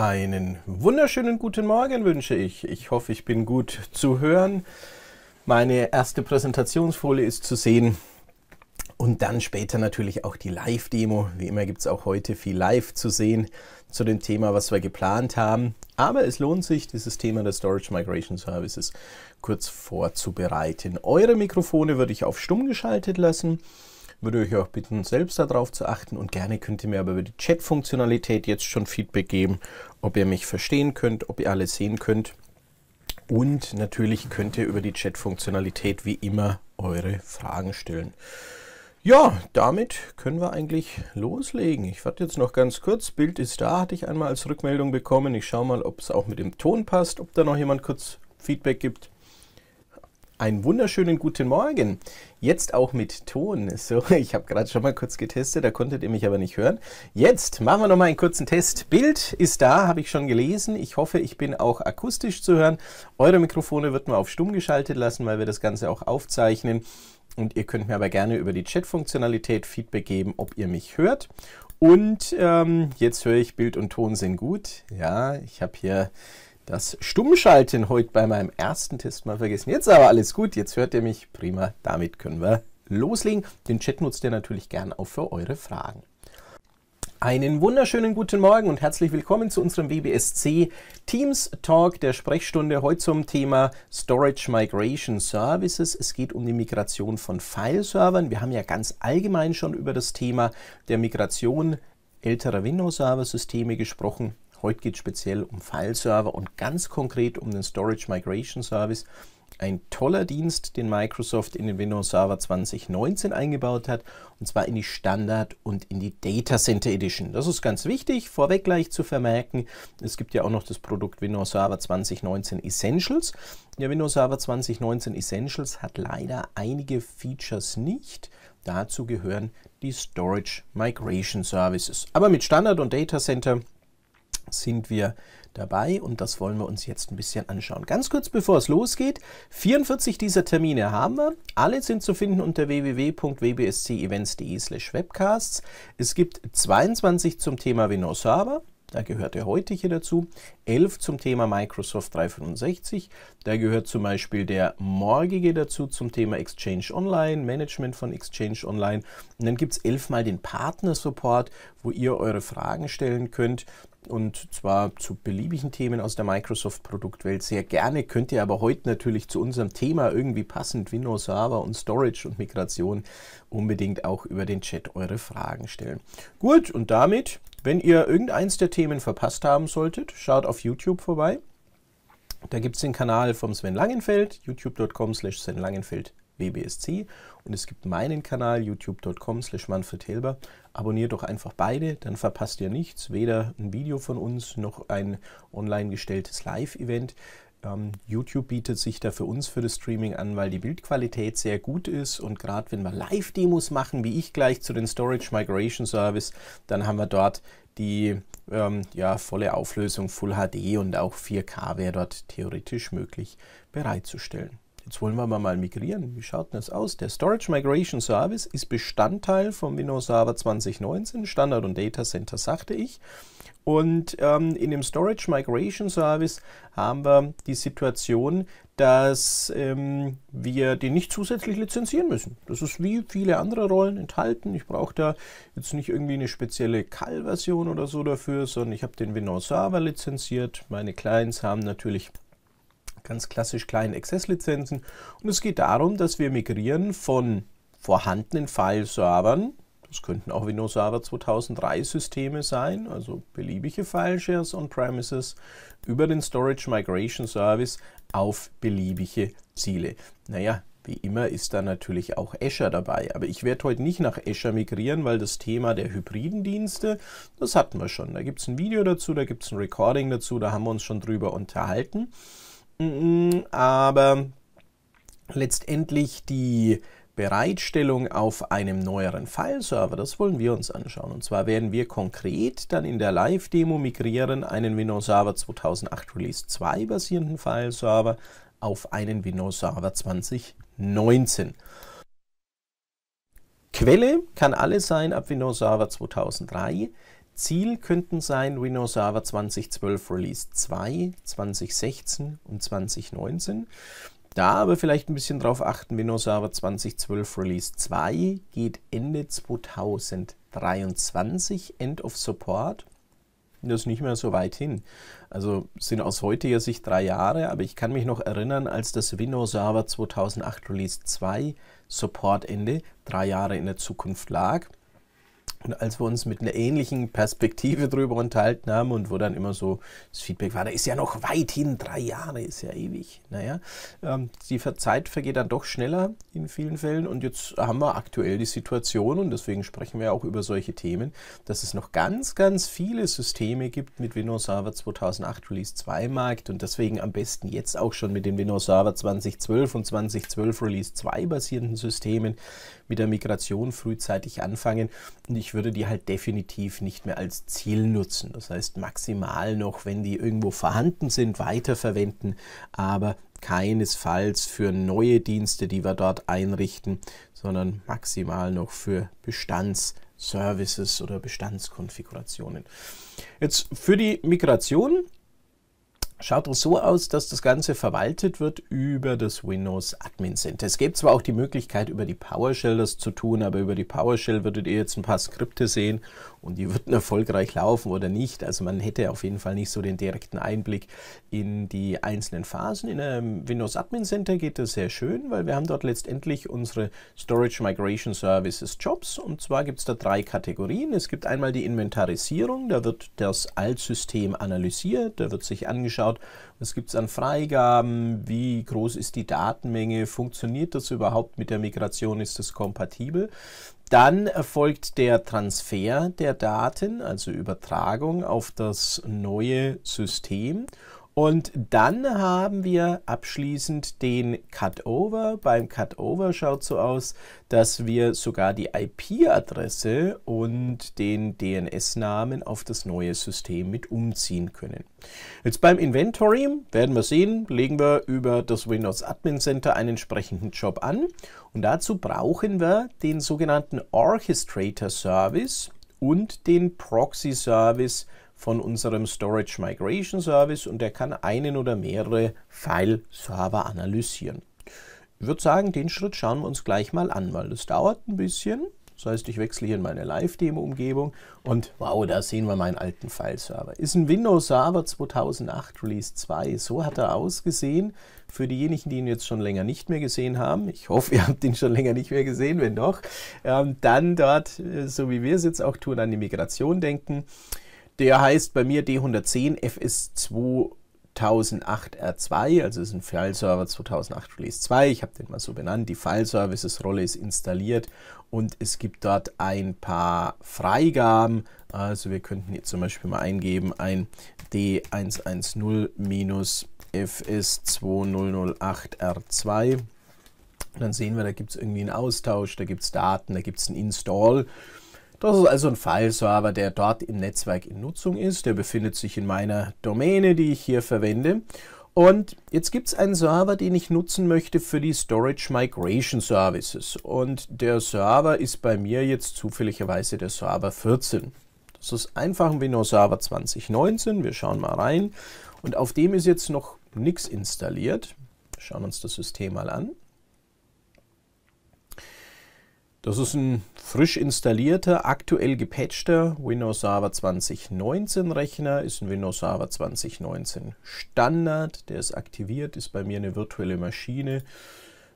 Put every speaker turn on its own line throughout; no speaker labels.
Einen wunderschönen guten Morgen wünsche ich. Ich hoffe, ich bin gut zu hören. Meine erste Präsentationsfolie ist zu sehen. Und dann später natürlich auch die Live-Demo. Wie immer gibt es auch heute viel live zu sehen zu dem Thema, was wir geplant haben. Aber es lohnt sich, dieses Thema der Storage Migration Services kurz vorzubereiten. Eure Mikrofone würde ich auf stumm geschaltet lassen. Würde ich euch auch bitten, selbst darauf zu achten und gerne könnt ihr mir aber über die Chat-Funktionalität jetzt schon Feedback geben, ob ihr mich verstehen könnt, ob ihr alles sehen könnt. Und natürlich könnt ihr über die Chat-Funktionalität wie immer eure Fragen stellen. Ja, damit können wir eigentlich loslegen. Ich warte jetzt noch ganz kurz. Bild ist da, hatte ich einmal als Rückmeldung bekommen. Ich schaue mal, ob es auch mit dem Ton passt, ob da noch jemand kurz Feedback gibt. Einen wunderschönen guten Morgen. Jetzt auch mit Ton. So, ich habe gerade schon mal kurz getestet, da konntet ihr mich aber nicht hören. Jetzt machen wir noch mal einen kurzen Test. Bild ist da, habe ich schon gelesen. Ich hoffe, ich bin auch akustisch zu hören. Eure Mikrofone wird man auf stumm geschaltet lassen, weil wir das Ganze auch aufzeichnen. Und ihr könnt mir aber gerne über die Chat-Funktionalität Feedback geben, ob ihr mich hört. Und ähm, jetzt höre ich, Bild und Ton sind gut. Ja, ich habe hier das Stummschalten heute bei meinem ersten Test mal vergessen. Jetzt aber alles gut, jetzt hört ihr mich prima. Damit können wir loslegen. Den Chat nutzt ihr natürlich gern auch für eure Fragen. Einen wunderschönen guten Morgen und herzlich willkommen zu unserem WBSC Teams Talk der Sprechstunde. Heute zum Thema Storage Migration Services. Es geht um die Migration von File-Servern. Wir haben ja ganz allgemein schon über das Thema der Migration älterer Windows-Server-Systeme gesprochen. Heute geht es speziell um File-Server und ganz konkret um den Storage Migration Service. Ein toller Dienst, den Microsoft in den Windows Server 2019 eingebaut hat, und zwar in die Standard- und in die Data Center Edition. Das ist ganz wichtig, vorweg gleich zu vermerken. Es gibt ja auch noch das Produkt Windows Server 2019 Essentials. Der Windows Server 2019 Essentials hat leider einige Features nicht. Dazu gehören die Storage Migration Services. Aber mit Standard und Data Center sind wir dabei und das wollen wir uns jetzt ein bisschen anschauen. Ganz kurz bevor es losgeht, 44 dieser Termine haben wir. Alle sind zu finden unter www.wbscevents.de slash webcasts. Es gibt 22 zum Thema Windows Server. Da gehört der heutige dazu. 11 zum Thema Microsoft 365. Da gehört zum Beispiel der morgige dazu zum Thema Exchange Online, Management von Exchange Online. Und dann gibt es elfmal den Partner-Support, wo ihr eure Fragen stellen könnt und zwar zu beliebigen Themen aus der Microsoft-Produktwelt sehr gerne. Könnt ihr aber heute natürlich zu unserem Thema irgendwie passend Windows Server und Storage und Migration unbedingt auch über den Chat eure Fragen stellen. Gut, und damit, wenn ihr irgendeins der Themen verpasst haben solltet, schaut auf YouTube vorbei. Da gibt es den Kanal vom Sven Langenfeld, youtube.com slash Sven Langenfeld WBSC und es gibt meinen Kanal youtube.com slash Manfred Helber. Abonniert doch einfach beide, dann verpasst ihr nichts, weder ein Video von uns noch ein online gestelltes Live-Event. Ähm, YouTube bietet sich da für uns für das Streaming an, weil die Bildqualität sehr gut ist und gerade wenn wir Live-Demos machen, wie ich gleich zu den Storage Migration Service, dann haben wir dort die ähm, ja, volle Auflösung Full HD und auch 4K wäre dort theoretisch möglich bereitzustellen. Jetzt wollen wir mal migrieren. Wie schaut denn das aus? Der Storage Migration Service ist Bestandteil vom Windows Server 2019, Standard und Data Center, sagte ich. Und ähm, in dem Storage Migration Service haben wir die Situation, dass ähm, wir den nicht zusätzlich lizenzieren müssen. Das ist wie viele andere Rollen enthalten. Ich brauche da jetzt nicht irgendwie eine spezielle CAL-Version oder so dafür, sondern ich habe den Windows Server lizenziert. Meine Clients haben natürlich ganz klassisch kleinen Access-Lizenzen. Und es geht darum, dass wir migrieren von vorhandenen File-Servern, das könnten auch Windows Server 2003 Systeme sein, also beliebige File-Shares on-premises, über den Storage Migration Service auf beliebige Ziele. Naja, wie immer ist da natürlich auch Azure dabei. Aber ich werde heute nicht nach Azure migrieren, weil das Thema der hybriden Dienste, das hatten wir schon. Da gibt es ein Video dazu, da gibt es ein Recording dazu, da haben wir uns schon drüber unterhalten aber letztendlich die Bereitstellung auf einem neueren File-Server, das wollen wir uns anschauen. Und zwar werden wir konkret dann in der Live-Demo migrieren einen Windows Server 2008 Release 2 basierenden File-Server auf einen Windows Server 2019. Quelle kann alles sein ab Windows Server 2003. Ziel könnten sein Windows Server 2012 Release 2, 2016 und 2019. Da aber vielleicht ein bisschen drauf achten, Windows Server 2012 Release 2 geht Ende 2023, End of Support. Das ist nicht mehr so weit hin. Also sind aus heutiger Sicht drei Jahre, aber ich kann mich noch erinnern, als das Windows Server 2008 Release 2 Supportende drei Jahre in der Zukunft lag und als wir uns mit einer ähnlichen Perspektive drüber unterhalten haben und wo dann immer so das Feedback war, da ist ja noch weit hin, drei Jahre ist ja ewig. Naja, ähm, die Zeit vergeht dann doch schneller in vielen Fällen und jetzt haben wir aktuell die Situation und deswegen sprechen wir auch über solche Themen, dass es noch ganz, ganz viele Systeme gibt mit Windows Server 2008 Release 2 Markt und deswegen am besten jetzt auch schon mit den Windows Server 2012 und 2012 Release 2 basierenden Systemen, mit der Migration frühzeitig anfangen und ich würde die halt definitiv nicht mehr als Ziel nutzen. Das heißt maximal noch, wenn die irgendwo vorhanden sind, weiterverwenden, aber keinesfalls für neue Dienste, die wir dort einrichten, sondern maximal noch für Bestandsservices oder Bestandskonfigurationen. Jetzt für die Migration schaut es so aus, dass das Ganze verwaltet wird über das Windows Admin Center. Es gibt zwar auch die Möglichkeit, über die PowerShell das zu tun, aber über die PowerShell würdet ihr jetzt ein paar Skripte sehen und die würden erfolgreich laufen oder nicht. Also man hätte auf jeden Fall nicht so den direkten Einblick in die einzelnen Phasen. In einem Windows Admin Center geht das sehr schön, weil wir haben dort letztendlich unsere Storage Migration Services Jobs. Und zwar gibt es da drei Kategorien. Es gibt einmal die Inventarisierung, da wird das Altsystem analysiert, da wird sich angeschaut, was gibt es an Freigaben, wie groß ist die Datenmenge, funktioniert das überhaupt mit der Migration, ist das kompatibel. Dann erfolgt der Transfer der Daten, also Übertragung auf das neue System und dann haben wir abschließend den Cutover. Beim Cutover schaut so aus, dass wir sogar die IP-Adresse und den DNS-Namen auf das neue System mit umziehen können. Jetzt beim Inventory werden wir sehen, legen wir über das Windows Admin Center einen entsprechenden Job an. Und dazu brauchen wir den sogenannten Orchestrator Service und den Proxy Service von unserem Storage Migration Service und der kann einen oder mehrere File-Server analysieren. Ich würde sagen, den Schritt schauen wir uns gleich mal an, weil das dauert ein bisschen. Das heißt, ich wechsle hier in meine Live-Demo-Umgebung und wow, da sehen wir meinen alten File-Server. Ist ein Windows-Server 2008 Release 2. So hat er ausgesehen. Für diejenigen, die ihn jetzt schon länger nicht mehr gesehen haben, ich hoffe, ihr habt ihn schon länger nicht mehr gesehen, wenn doch, ähm, dann dort, äh, so wie wir es jetzt auch tun, an die Migration denken. Der heißt bei mir D110 FS 2008 R2, also ist ein File-Server 2008 Release 2. Ich habe den mal so benannt. Die File-Services-Rolle ist installiert und es gibt dort ein paar Freigaben. Also wir könnten jetzt zum Beispiel mal eingeben ein D110-FS2008R2. Dann sehen wir, da gibt es irgendwie einen Austausch, da gibt es Daten, da gibt es einen Install. Das ist also ein File-Server, der dort im Netzwerk in Nutzung ist. Der befindet sich in meiner Domäne, die ich hier verwende. Und jetzt gibt es einen Server, den ich nutzen möchte für die Storage Migration Services. Und der Server ist bei mir jetzt zufälligerweise der Server 14. Das ist einfach ein Windows Server 2019. Wir schauen mal rein. Und auf dem ist jetzt noch nichts installiert. schauen uns das System mal an. Das ist ein frisch installierter, aktuell gepatchter Windows Server 2019 Rechner, ist ein Windows Server 2019 Standard, der ist aktiviert, ist bei mir eine virtuelle Maschine.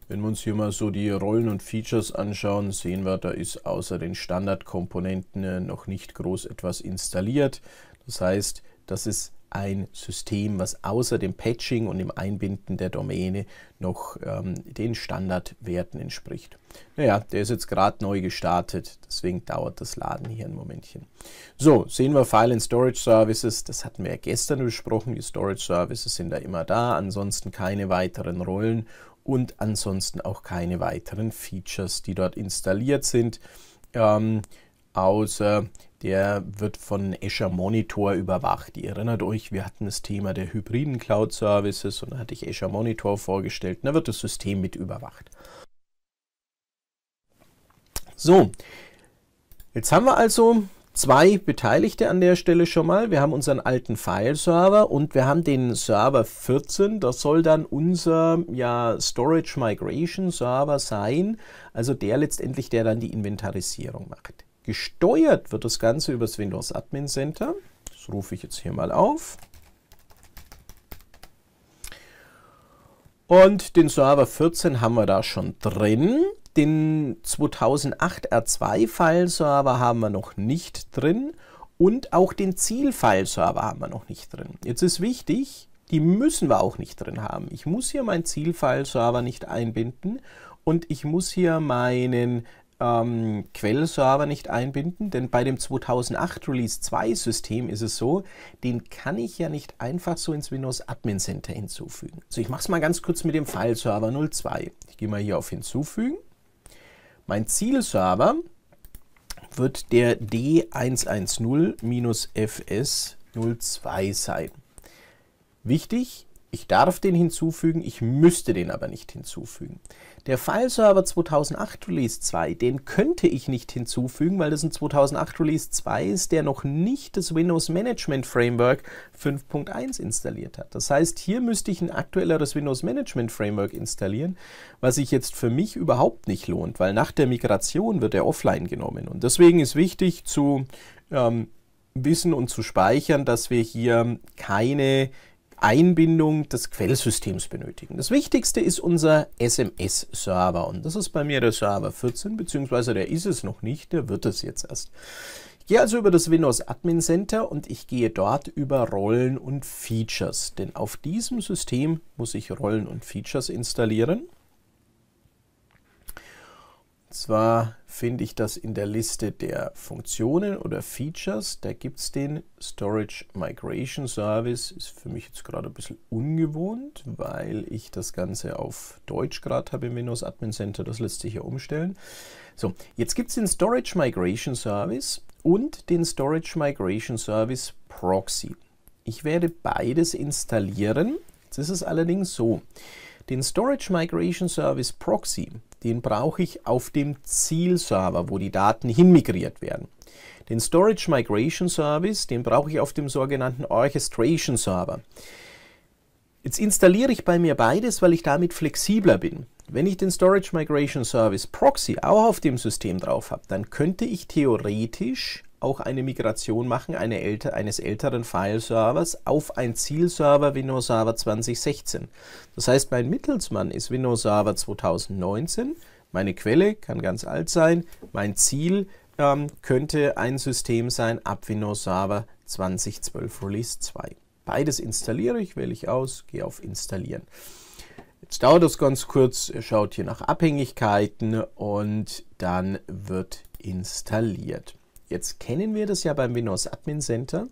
Wenn wir uns hier mal so die Rollen und Features anschauen, sehen wir, da ist außer den Standardkomponenten äh, noch nicht groß etwas installiert. Das heißt, das ist ein System, was außer dem Patching und dem Einbinden der Domäne noch ähm, den Standardwerten entspricht. Naja, der ist jetzt gerade neu gestartet, deswegen dauert das Laden hier ein Momentchen. So, sehen wir File and Storage Services, das hatten wir ja gestern besprochen, die Storage Services sind da immer da, ansonsten keine weiteren Rollen und ansonsten auch keine weiteren Features, die dort installiert sind. Ähm, außer der wird von Azure Monitor überwacht. Ihr erinnert euch, wir hatten das Thema der hybriden Cloud Services und da hatte ich Azure Monitor vorgestellt. Da wird das System mit überwacht. So, jetzt haben wir also zwei Beteiligte an der Stelle schon mal. Wir haben unseren alten File-Server und wir haben den Server 14. Das soll dann unser ja, Storage Migration Server sein, also der letztendlich, der dann die Inventarisierung macht. Gesteuert wird das Ganze über das Windows Admin Center. Das rufe ich jetzt hier mal auf. Und den Server 14 haben wir da schon drin. Den 2008 R2-File-Server haben wir noch nicht drin. Und auch den ziel file server haben wir noch nicht drin. Jetzt ist wichtig, die müssen wir auch nicht drin haben. Ich muss hier meinen ziel file server nicht einbinden und ich muss hier meinen ähm, Quellserver nicht einbinden, denn bei dem 2008 Release 2 System ist es so, den kann ich ja nicht einfach so ins Windows Admin Center hinzufügen. So, ich mache es mal ganz kurz mit dem File-Server 02. Ich gehe mal hier auf Hinzufügen. Mein Zielserver wird der D110-FS02 sein. Wichtig, ich darf den hinzufügen, ich müsste den aber nicht hinzufügen. Der File-Server 2008 Release 2, den könnte ich nicht hinzufügen, weil das ein 2008 Release 2 ist, der noch nicht das Windows Management Framework 5.1 installiert hat. Das heißt, hier müsste ich ein aktuelleres Windows Management Framework installieren, was sich jetzt für mich überhaupt nicht lohnt, weil nach der Migration wird er offline genommen. Und deswegen ist wichtig zu ähm, wissen und zu speichern, dass wir hier keine Einbindung des Quellsystems benötigen. Das Wichtigste ist unser SMS-Server und das ist bei mir der Server 14, beziehungsweise der ist es noch nicht, der wird es jetzt erst. Ich gehe also über das Windows Admin Center und ich gehe dort über Rollen und Features, denn auf diesem System muss ich Rollen und Features installieren zwar finde ich das in der Liste der Funktionen oder Features. Da gibt es den Storage Migration Service. Ist für mich jetzt gerade ein bisschen ungewohnt, weil ich das Ganze auf Deutsch gerade habe im Windows Admin Center. Das lässt sich ja umstellen. So, jetzt gibt es den Storage Migration Service und den Storage Migration Service Proxy. Ich werde beides installieren. Jetzt ist es allerdings so. Den Storage Migration Service Proxy, den brauche ich auf dem Zielserver, wo die Daten hinmigriert werden. Den Storage Migration Service, den brauche ich auf dem sogenannten Orchestration Server. Jetzt installiere ich bei mir beides, weil ich damit flexibler bin. Wenn ich den Storage Migration Service Proxy auch auf dem System drauf habe, dann könnte ich theoretisch auch eine Migration machen eine älte, eines älteren File-Servers auf ein Zielserver Windows Server 2016. Das heißt, mein Mittelsmann ist Windows Server 2019, meine Quelle kann ganz alt sein, mein Ziel ähm, könnte ein System sein ab Windows Server 2012 Release 2. Beides installiere ich, wähle ich aus, gehe auf Installieren. Jetzt dauert das ganz kurz, schaut hier nach Abhängigkeiten und dann wird installiert. Jetzt kennen wir das ja beim Windows Admin Center.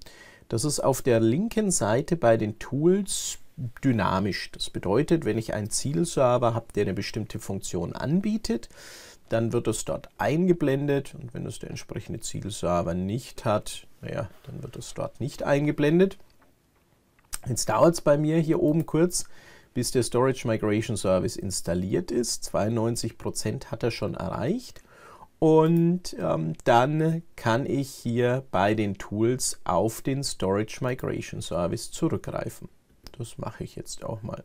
Das ist auf der linken Seite bei den Tools dynamisch. Das bedeutet, wenn ich einen Zielserver habe, der eine bestimmte Funktion anbietet, dann wird es dort eingeblendet und wenn es der entsprechende Zielserver nicht hat, naja, dann wird es dort nicht eingeblendet. Jetzt dauert es bei mir hier oben kurz, bis der Storage Migration Service installiert ist. 92% hat er schon erreicht. Und ähm, dann kann ich hier bei den Tools auf den Storage Migration Service zurückgreifen. Das mache ich jetzt auch mal.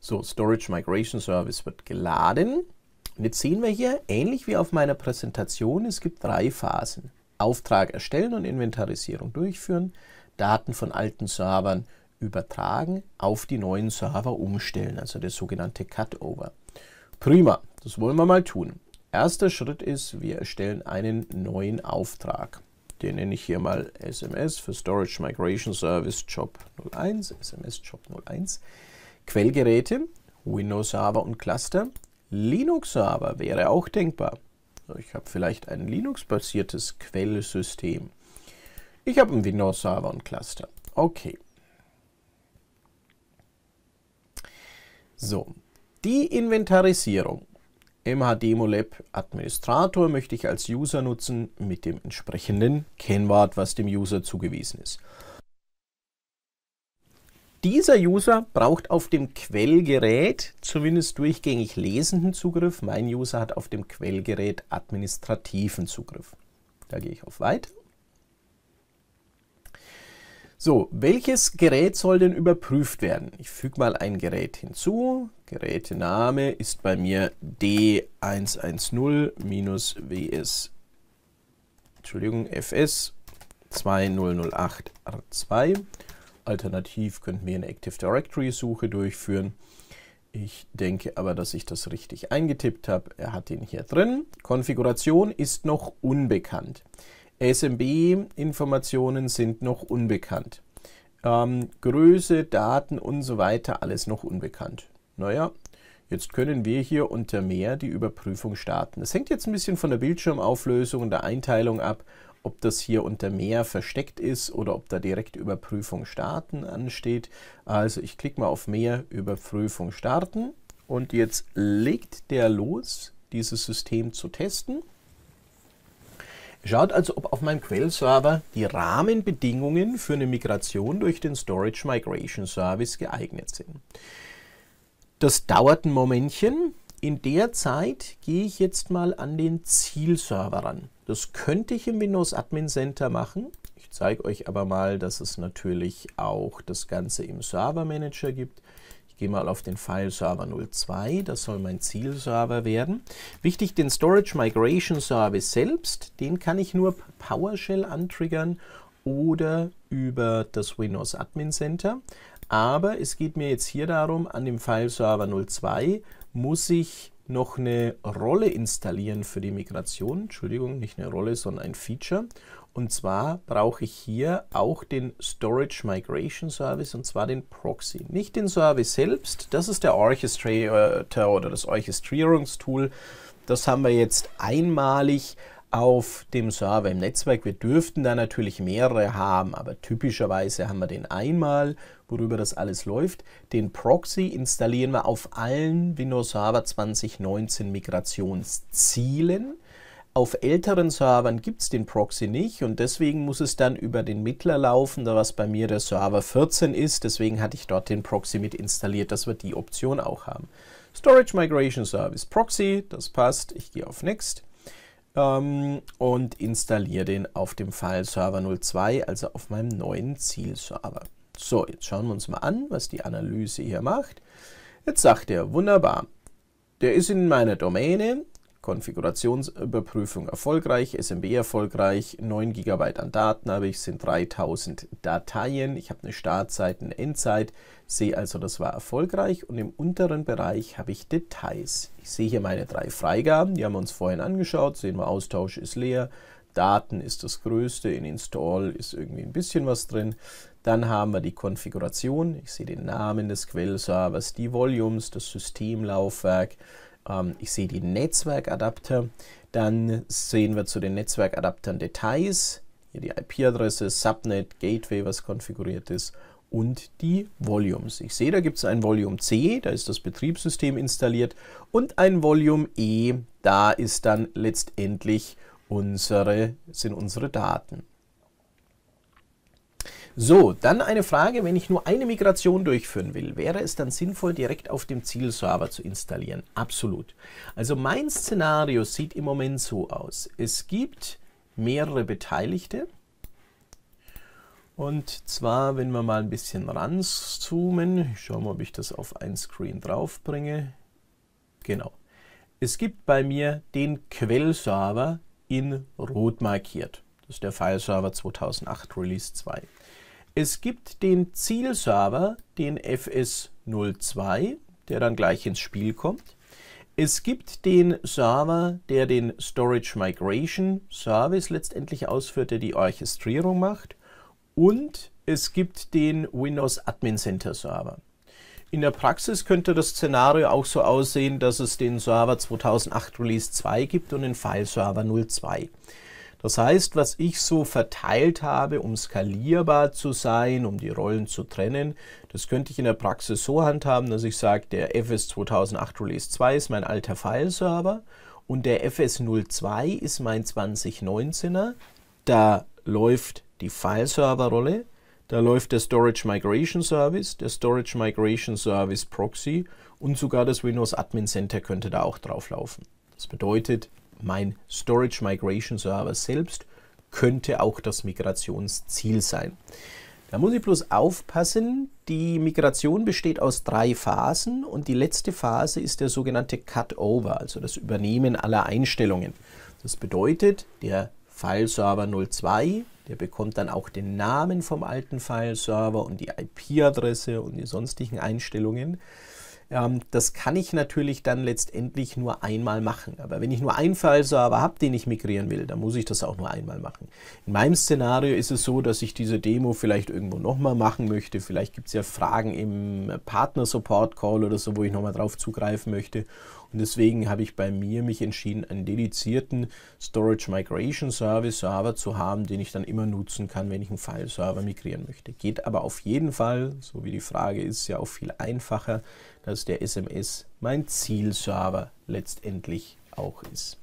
So, Storage Migration Service wird geladen. Und jetzt sehen wir hier, ähnlich wie auf meiner Präsentation, es gibt drei Phasen. Auftrag erstellen und Inventarisierung durchführen, Daten von alten Servern übertragen, auf die neuen Server umstellen, also der sogenannte Cutover. Prima, das wollen wir mal tun. Erster Schritt ist, wir erstellen einen neuen Auftrag. Den nenne ich hier mal SMS für Storage Migration Service Job 01, SMS Job 01. Quellgeräte, Windows Server und Cluster. Linux Server wäre auch denkbar. Ich habe vielleicht ein Linux-basiertes Quellsystem. Ich habe einen Windows Server und Cluster. Okay. So, die Inventarisierung mhdemolab administrator möchte ich als User nutzen mit dem entsprechenden Kennwort, was dem User zugewiesen ist. Dieser User braucht auf dem Quellgerät zumindest durchgängig lesenden Zugriff. Mein User hat auf dem Quellgerät administrativen Zugriff. Da gehe ich auf Weiter. So, welches Gerät soll denn überprüft werden? Ich füge mal ein Gerät hinzu. Gerätename ist bei mir D110-WS, Entschuldigung, FS 2008R2. Alternativ könnten wir eine Active Directory Suche durchführen. Ich denke aber, dass ich das richtig eingetippt habe. Er hat ihn hier drin. Konfiguration ist noch unbekannt. SMB-Informationen sind noch unbekannt. Ähm, Größe, Daten und so weiter, alles noch unbekannt. Naja, jetzt können wir hier unter mehr die Überprüfung starten. Es hängt jetzt ein bisschen von der Bildschirmauflösung und der Einteilung ab, ob das hier unter mehr versteckt ist oder ob da direkt Überprüfung starten ansteht. Also ich klicke mal auf mehr Überprüfung starten und jetzt legt der los, dieses System zu testen. Schaut also, ob auf meinem Quellserver die Rahmenbedingungen für eine Migration durch den Storage Migration Service geeignet sind. Das dauert ein Momentchen. In der Zeit gehe ich jetzt mal an den Zielserver ran. Das könnte ich im Windows Admin Center machen. Ich zeige euch aber mal, dass es natürlich auch das Ganze im Server Manager gibt gehe mal auf den File Server 02, das soll mein Zielserver werden. Wichtig, den Storage Migration Service selbst, den kann ich nur PowerShell antriggern oder über das Windows Admin Center. Aber es geht mir jetzt hier darum, an dem File Server 02 muss ich noch eine Rolle installieren für die Migration. Entschuldigung, nicht eine Rolle, sondern ein Feature. Und zwar brauche ich hier auch den Storage Migration Service und zwar den Proxy. Nicht den Service selbst, das ist der Orchestrator oder das Orchestrierungstool. Das haben wir jetzt einmalig auf dem Server im Netzwerk. Wir dürften da natürlich mehrere haben, aber typischerweise haben wir den einmal, worüber das alles läuft. Den Proxy installieren wir auf allen Windows Server 2019 Migrationszielen. Auf älteren Servern gibt es den Proxy nicht und deswegen muss es dann über den Mittler laufen, da was bei mir der Server 14 ist. Deswegen hatte ich dort den Proxy mit installiert, dass wir die Option auch haben. Storage Migration Service Proxy, das passt. Ich gehe auf Next ähm, und installiere den auf dem File Server 02, also auf meinem neuen Zielserver. So, jetzt schauen wir uns mal an, was die Analyse hier macht. Jetzt sagt er, wunderbar, der ist in meiner Domäne, Konfigurationsüberprüfung erfolgreich, SMB erfolgreich, 9 GB an Daten habe ich, sind 3000 Dateien, ich habe eine Startzeit, eine Endzeit, sehe also, das war erfolgreich und im unteren Bereich habe ich Details. Ich sehe hier meine drei Freigaben, die haben wir uns vorhin angeschaut, sehen wir, Austausch ist leer, Daten ist das größte, in Install ist irgendwie ein bisschen was drin. Dann haben wir die Konfiguration, ich sehe den Namen des Quellservers, die Volumes, das Systemlaufwerk, ähm, ich sehe die Netzwerkadapter, dann sehen wir zu den Netzwerkadaptern Details, hier die IP-Adresse, Subnet, Gateway, was konfiguriert ist und die Volumes. Ich sehe, da gibt es ein Volume C, da ist das Betriebssystem installiert und ein Volume E, da ist dann letztendlich unsere, sind unsere Daten. So, dann eine Frage, wenn ich nur eine Migration durchführen will, wäre es dann sinnvoll, direkt auf dem Zielserver zu installieren? Absolut. Also mein Szenario sieht im Moment so aus. Es gibt mehrere Beteiligte. Und zwar, wenn wir mal ein bisschen ranzoomen, ich schaue mal, ob ich das auf ein Screen draufbringe. Genau. Es gibt bei mir den Quellserver in rot markiert. Das ist der Fileserver 2008 Release 2. Es gibt den Zielserver, den FS02, der dann gleich ins Spiel kommt. Es gibt den Server, der den Storage Migration Service letztendlich ausführt, der die Orchestrierung macht. Und es gibt den Windows Admin Center Server. In der Praxis könnte das Szenario auch so aussehen, dass es den Server 2008 Release 2 gibt und den File Server 02. Das heißt, was ich so verteilt habe, um skalierbar zu sein, um die Rollen zu trennen, das könnte ich in der Praxis so handhaben, dass ich sage, der FS 2008 Release 2 ist mein alter File-Server und der FS02 ist mein 2019er. Da läuft die File-Server-Rolle, da läuft der Storage Migration Service, der Storage Migration Service Proxy und sogar das Windows Admin Center könnte da auch drauf laufen. Das bedeutet, mein Storage Migration Server selbst könnte auch das Migrationsziel sein. Da muss ich bloß aufpassen, die Migration besteht aus drei Phasen und die letzte Phase ist der sogenannte Cutover, also das Übernehmen aller Einstellungen. Das bedeutet, der File-Server 02, der bekommt dann auch den Namen vom alten File-Server und die IP-Adresse und die sonstigen Einstellungen. Ähm, das kann ich natürlich dann letztendlich nur einmal machen. Aber wenn ich nur einen File-Server habe, den ich migrieren will, dann muss ich das auch nur einmal machen. In meinem Szenario ist es so, dass ich diese Demo vielleicht irgendwo nochmal machen möchte. Vielleicht gibt es ja Fragen im Partner-Support-Call oder so, wo ich nochmal drauf zugreifen möchte. Und deswegen habe ich bei mir mich entschieden, einen dedizierten Storage Migration Service Server zu haben, den ich dann immer nutzen kann, wenn ich einen File-Server migrieren möchte. Geht aber auf jeden Fall, so wie die Frage ist, ja auch viel einfacher, dass der SMS mein Zielserver letztendlich auch ist.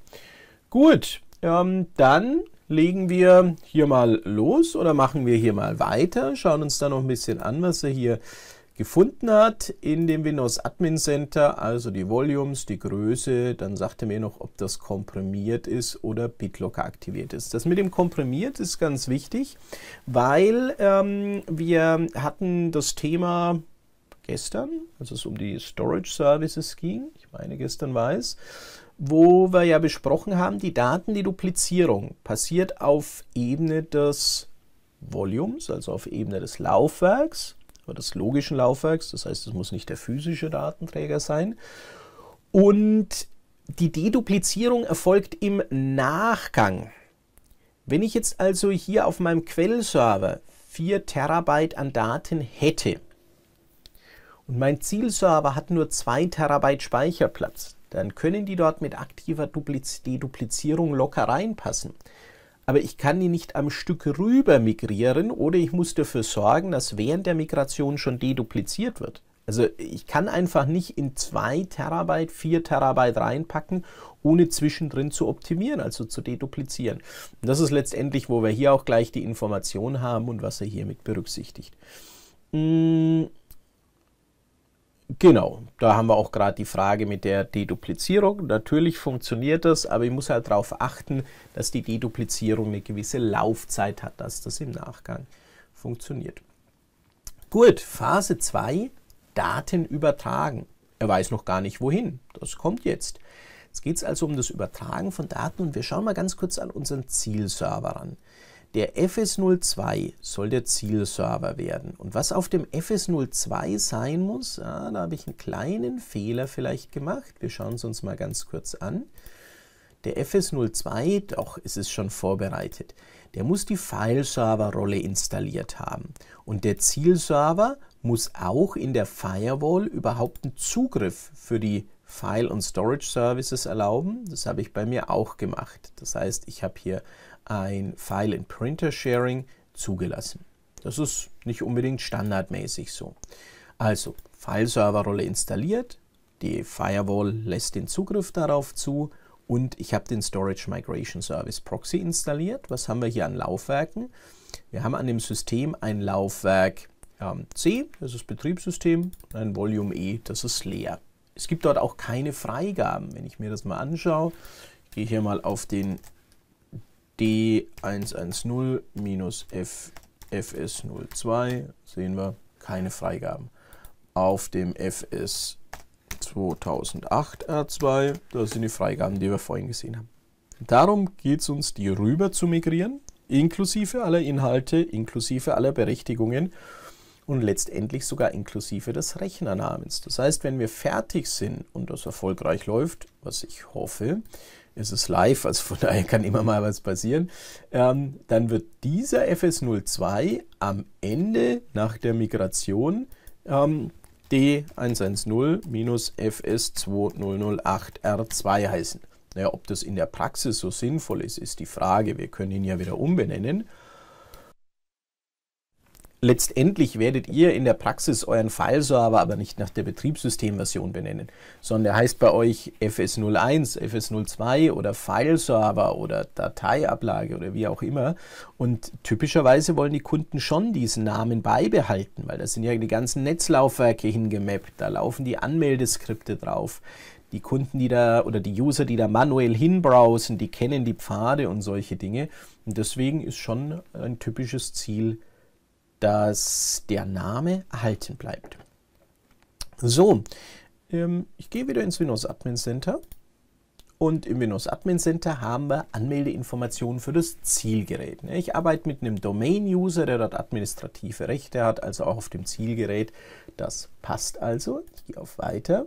Gut, ähm, dann legen wir hier mal los oder machen wir hier mal weiter, schauen uns da noch ein bisschen an, was er hier gefunden hat in dem Windows Admin Center, also die Volumes, die Größe, dann sagt er mir noch, ob das komprimiert ist oder BitLocker aktiviert ist. Das mit dem komprimiert ist ganz wichtig, weil ähm, wir hatten das Thema gestern, als es um die Storage Services ging, ich meine gestern war es, wo wir ja besprochen haben, die Datendeduplizierung passiert auf Ebene des Volumes, also auf Ebene des Laufwerks oder des logischen Laufwerks. Das heißt, es muss nicht der physische Datenträger sein. Und die Deduplizierung erfolgt im Nachgang. Wenn ich jetzt also hier auf meinem Quellserver 4 Terabyte an Daten hätte, und mein Zielserver hat nur 2 Terabyte Speicherplatz, dann können die dort mit aktiver Dupliz Deduplizierung locker reinpassen. Aber ich kann die nicht am Stück rüber migrieren oder ich muss dafür sorgen, dass während der Migration schon dedupliziert wird. Also ich kann einfach nicht in 2 Terabyte, 4 Terabyte reinpacken, ohne zwischendrin zu optimieren, also zu deduplizieren. Und das ist letztendlich, wo wir hier auch gleich die Information haben und was er hiermit berücksichtigt. Mmh. Genau, da haben wir auch gerade die Frage mit der Deduplizierung. Natürlich funktioniert das, aber ich muss halt darauf achten, dass die Deduplizierung eine gewisse Laufzeit hat, dass das im Nachgang funktioniert. Gut, Phase 2, Daten übertragen. Er weiß noch gar nicht wohin. Das kommt jetzt. Jetzt geht es also um das Übertragen von Daten und wir schauen mal ganz kurz an unseren Zielserver ran. Der FS02 soll der Zielserver werden. Und was auf dem FS02 sein muss, ah, da habe ich einen kleinen Fehler vielleicht gemacht. Wir schauen es uns mal ganz kurz an. Der FS02, doch, es ist schon vorbereitet. Der muss die File-Server-Rolle installiert haben. Und der Zielserver muss auch in der Firewall überhaupt einen Zugriff für die File- und Storage-Services erlauben. Das habe ich bei mir auch gemacht. Das heißt, ich habe hier ein File in Printer Sharing zugelassen. Das ist nicht unbedingt standardmäßig so. Also File-Server-Rolle installiert, die Firewall lässt den Zugriff darauf zu und ich habe den Storage Migration Service Proxy installiert. Was haben wir hier an Laufwerken? Wir haben an dem System ein Laufwerk ähm, C, das ist Betriebssystem, ein Volume E, das ist leer. Es gibt dort auch keine Freigaben. Wenn ich mir das mal anschaue, gehe hier mal auf den D110 ffs 02 sehen wir keine Freigaben. Auf dem FS 2008 R2, das sind die Freigaben, die wir vorhin gesehen haben. Darum geht es uns, die rüber zu migrieren, inklusive aller Inhalte, inklusive aller Berechtigungen und letztendlich sogar inklusive des Rechnernamens. Das heißt, wenn wir fertig sind und das erfolgreich läuft, was ich hoffe, es ist live, also von daher kann immer mal was passieren. Ähm, dann wird dieser FS02 am Ende nach der Migration ähm, D110-FS2008R2 heißen. Naja, ob das in der Praxis so sinnvoll ist, ist die Frage. Wir können ihn ja wieder umbenennen letztendlich werdet ihr in der Praxis euren File-Server aber nicht nach der Betriebssystemversion benennen, sondern er heißt bei euch FS01, FS02 oder File-Server oder Dateiablage oder wie auch immer. Und typischerweise wollen die Kunden schon diesen Namen beibehalten, weil da sind ja die ganzen Netzlaufwerke hingemappt, da laufen die Anmeldeskripte drauf. Die Kunden, die da oder die User, die da manuell hinbrowsen, die kennen die Pfade und solche Dinge. Und deswegen ist schon ein typisches Ziel, dass der Name erhalten bleibt. So, ähm, ich gehe wieder ins Windows Admin Center und im Windows Admin Center haben wir Anmeldeinformationen für das Zielgerät. Ne? Ich arbeite mit einem Domain-User, der dort administrative Rechte hat, also auch auf dem Zielgerät. Das passt also. Ich gehe auf Weiter.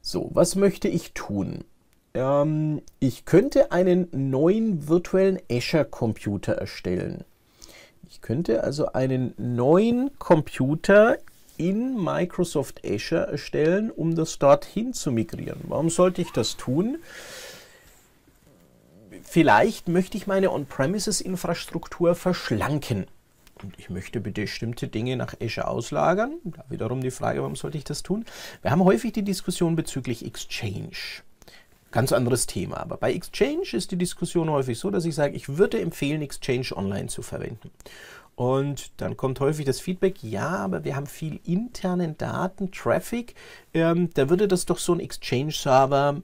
So, was möchte ich tun? ähm, ich könnte einen neuen virtuellen Azure-Computer erstellen. Ich könnte also einen neuen Computer in Microsoft Azure erstellen, um das dorthin zu migrieren. Warum sollte ich das tun? Vielleicht möchte ich meine On-Premises-Infrastruktur verschlanken. Und ich möchte bestimmte Dinge nach Azure auslagern. Da wiederum die Frage, warum sollte ich das tun? Wir haben häufig die Diskussion bezüglich Exchange. Ganz anderes Thema. Aber bei Exchange ist die Diskussion häufig so, dass ich sage, ich würde empfehlen, Exchange Online zu verwenden. Und dann kommt häufig das Feedback, ja, aber wir haben viel internen Daten, Traffic. Ähm, da würde das doch so ein Exchange-Server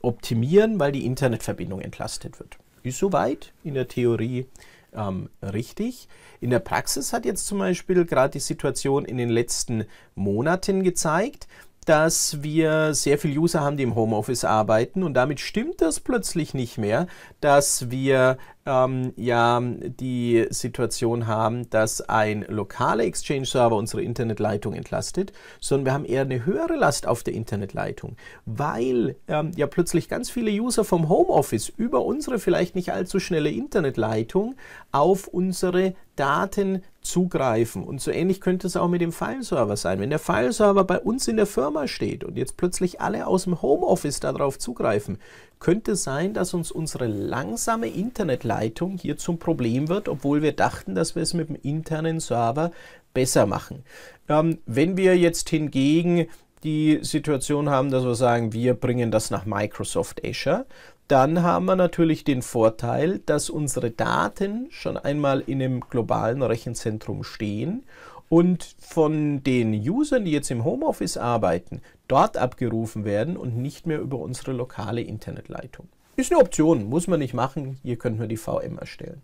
optimieren, weil die Internetverbindung entlastet wird. Ist soweit in der Theorie ähm, richtig. In der Praxis hat jetzt zum Beispiel gerade die Situation in den letzten Monaten gezeigt, dass wir sehr viele User haben, die im Homeoffice arbeiten und damit stimmt das plötzlich nicht mehr, dass wir ähm, ja die Situation haben, dass ein lokaler Exchange-Server unsere Internetleitung entlastet, sondern wir haben eher eine höhere Last auf der Internetleitung, weil ähm, ja plötzlich ganz viele User vom Homeoffice über unsere vielleicht nicht allzu schnelle Internetleitung auf unsere Daten zugreifen. Und so ähnlich könnte es auch mit dem File-Server sein. Wenn der File-Server bei uns in der Firma steht und jetzt plötzlich alle aus dem Homeoffice darauf zugreifen, könnte sein, dass uns unsere langsame Internetleitung hier zum Problem wird, obwohl wir dachten, dass wir es mit dem internen Server besser machen. Ähm, wenn wir jetzt hingegen die Situation haben, dass wir sagen, wir bringen das nach Microsoft Azure, dann haben wir natürlich den Vorteil, dass unsere Daten schon einmal in einem globalen Rechenzentrum stehen und von den Usern, die jetzt im Homeoffice arbeiten, dort abgerufen werden und nicht mehr über unsere lokale Internetleitung. Ist eine Option, muss man nicht machen. Hier könnten wir die VM erstellen.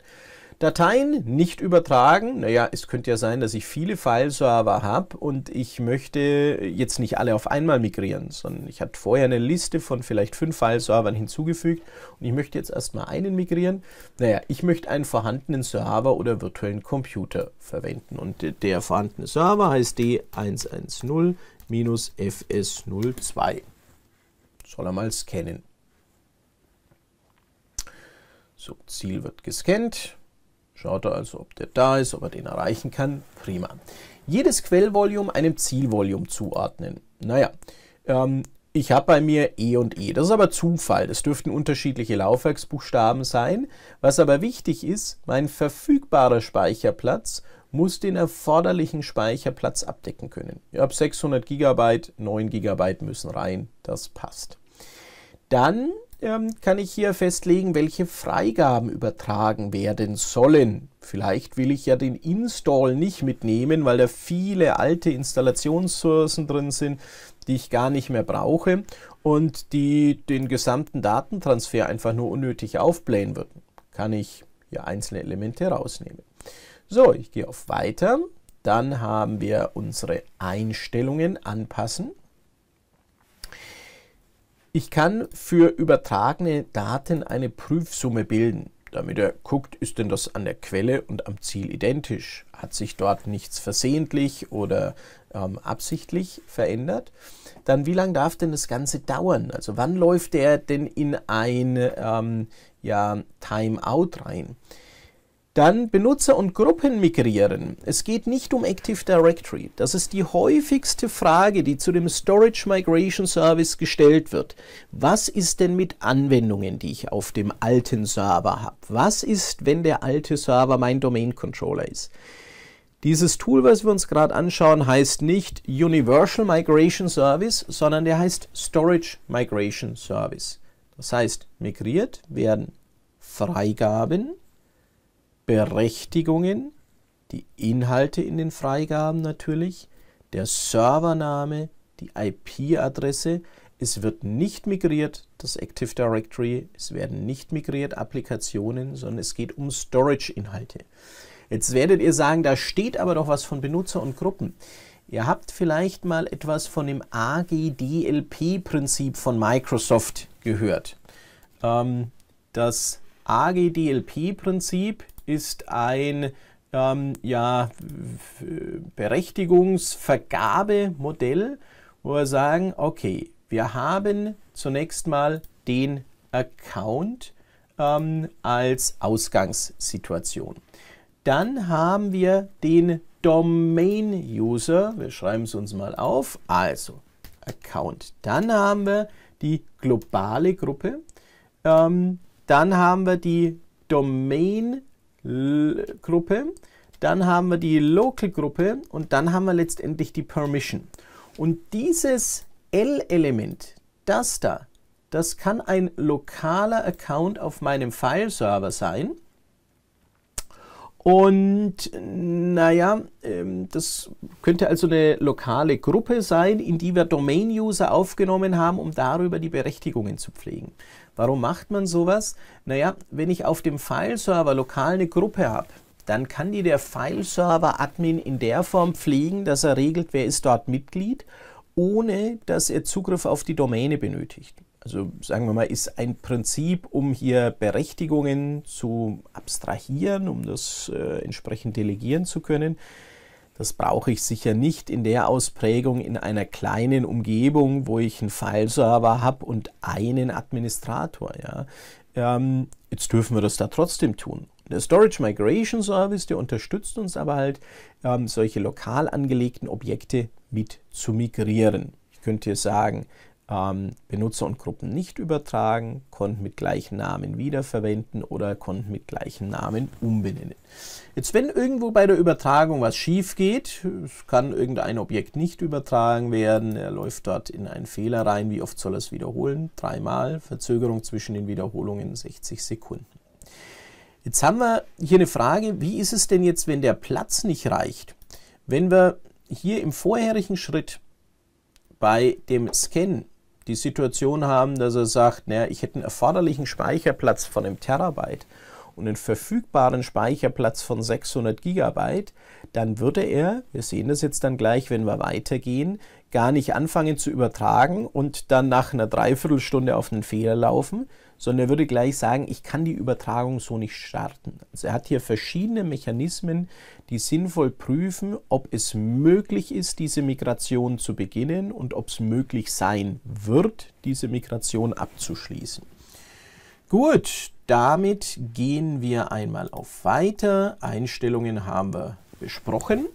Dateien nicht übertragen. Naja, es könnte ja sein, dass ich viele File-Server habe und ich möchte jetzt nicht alle auf einmal migrieren, sondern ich hatte vorher eine Liste von vielleicht fünf File-Servern hinzugefügt und ich möchte jetzt erstmal einen migrieren. Naja, ich möchte einen vorhandenen Server oder virtuellen Computer verwenden und der vorhandene Server heißt D110 minus fs02. Soll er mal scannen. So, Ziel wird gescannt. Schaut er also, ob der da ist, ob er den erreichen kann. Prima. Jedes Quellvolume einem Zielvolume zuordnen. Naja, ähm, ich habe bei mir E und E. Das ist aber Zufall. Das dürften unterschiedliche Laufwerksbuchstaben sein. Was aber wichtig ist, mein verfügbarer Speicherplatz muss den erforderlichen Speicherplatz abdecken können. Ihr habt 600 GB, 9 GB müssen rein, das passt. Dann ähm, kann ich hier festlegen, welche Freigaben übertragen werden sollen. Vielleicht will ich ja den Install nicht mitnehmen, weil da viele alte Installationssourcen drin sind, die ich gar nicht mehr brauche und die den gesamten Datentransfer einfach nur unnötig aufblähen würden. Kann ich hier einzelne Elemente rausnehmen. So, ich gehe auf Weiter. Dann haben wir unsere Einstellungen anpassen. Ich kann für übertragene Daten eine Prüfsumme bilden, damit er guckt, ist denn das an der Quelle und am Ziel identisch? Hat sich dort nichts versehentlich oder ähm, absichtlich verändert? Dann wie lange darf denn das Ganze dauern? Also wann läuft der denn in ein ähm, ja, Timeout rein? Dann Benutzer und Gruppen migrieren. Es geht nicht um Active Directory. Das ist die häufigste Frage, die zu dem Storage Migration Service gestellt wird. Was ist denn mit Anwendungen, die ich auf dem alten Server habe? Was ist, wenn der alte Server mein Domain Controller ist? Dieses Tool, was wir uns gerade anschauen, heißt nicht Universal Migration Service, sondern der heißt Storage Migration Service. Das heißt, migriert werden Freigaben Berechtigungen, die Inhalte in den Freigaben natürlich, der Servername, die IP-Adresse. Es wird nicht migriert, das Active Directory. Es werden nicht migriert Applikationen, sondern es geht um Storage-Inhalte. Jetzt werdet ihr sagen, da steht aber doch was von Benutzer und Gruppen. Ihr habt vielleicht mal etwas von dem AGDLP-Prinzip von Microsoft gehört. Ähm, das AGDLP-Prinzip ist ein ähm, ja, Berechtigungsvergabemodell, wo wir sagen, okay, wir haben zunächst mal den Account ähm, als Ausgangssituation. Dann haben wir den Domain-User, wir schreiben es uns mal auf, also Account. Dann haben wir die globale Gruppe, ähm, dann haben wir die Domain Gruppe, dann haben wir die Local Gruppe und dann haben wir letztendlich die Permission. Und dieses L-Element, das da, das kann ein lokaler Account auf meinem File-Server sein. Und naja, ähm, das könnte also eine lokale Gruppe sein, in die wir Domain-User aufgenommen haben, um darüber die Berechtigungen zu pflegen. Warum macht man sowas? Naja, wenn ich auf dem File-Server lokal eine Gruppe habe, dann kann die der File-Server-Admin in der Form pflegen, dass er regelt, wer ist dort Mitglied, ohne dass er Zugriff auf die Domäne benötigt. Also sagen wir mal, ist ein Prinzip, um hier Berechtigungen zu abstrahieren, um das äh, entsprechend delegieren zu können. Das brauche ich sicher nicht in der Ausprägung in einer kleinen Umgebung, wo ich einen File-Server habe und einen Administrator. Ja. Ähm, jetzt dürfen wir das da trotzdem tun. Der Storage Migration Service, der unterstützt uns aber halt, ähm, solche lokal angelegten Objekte mit zu migrieren. Ich könnte hier sagen, ähm, Benutzer und Gruppen nicht übertragen, konnten mit gleichen Namen wiederverwenden oder konnten mit gleichen Namen umbenennen. Jetzt, wenn irgendwo bei der Übertragung was schief geht, es kann irgendein Objekt nicht übertragen werden, er läuft dort in einen Fehler rein, wie oft soll er es wiederholen? Dreimal, Verzögerung zwischen den Wiederholungen 60 Sekunden. Jetzt haben wir hier eine Frage, wie ist es denn jetzt, wenn der Platz nicht reicht? Wenn wir hier im vorherigen Schritt bei dem Scan die Situation haben, dass er sagt, naja, ich hätte einen erforderlichen Speicherplatz von einem Terabyte und einen verfügbaren Speicherplatz von 600 Gigabyte, dann würde er, wir sehen das jetzt dann gleich, wenn wir weitergehen, gar nicht anfangen zu übertragen und dann nach einer Dreiviertelstunde auf einen Fehler laufen, sondern er würde gleich sagen, ich kann die Übertragung so nicht starten. Also er hat hier verschiedene Mechanismen, die sinnvoll prüfen, ob es möglich ist, diese Migration zu beginnen und ob es möglich sein wird, diese Migration abzuschließen. Gut, damit gehen wir einmal auf Weiter. Einstellungen haben wir besprochen.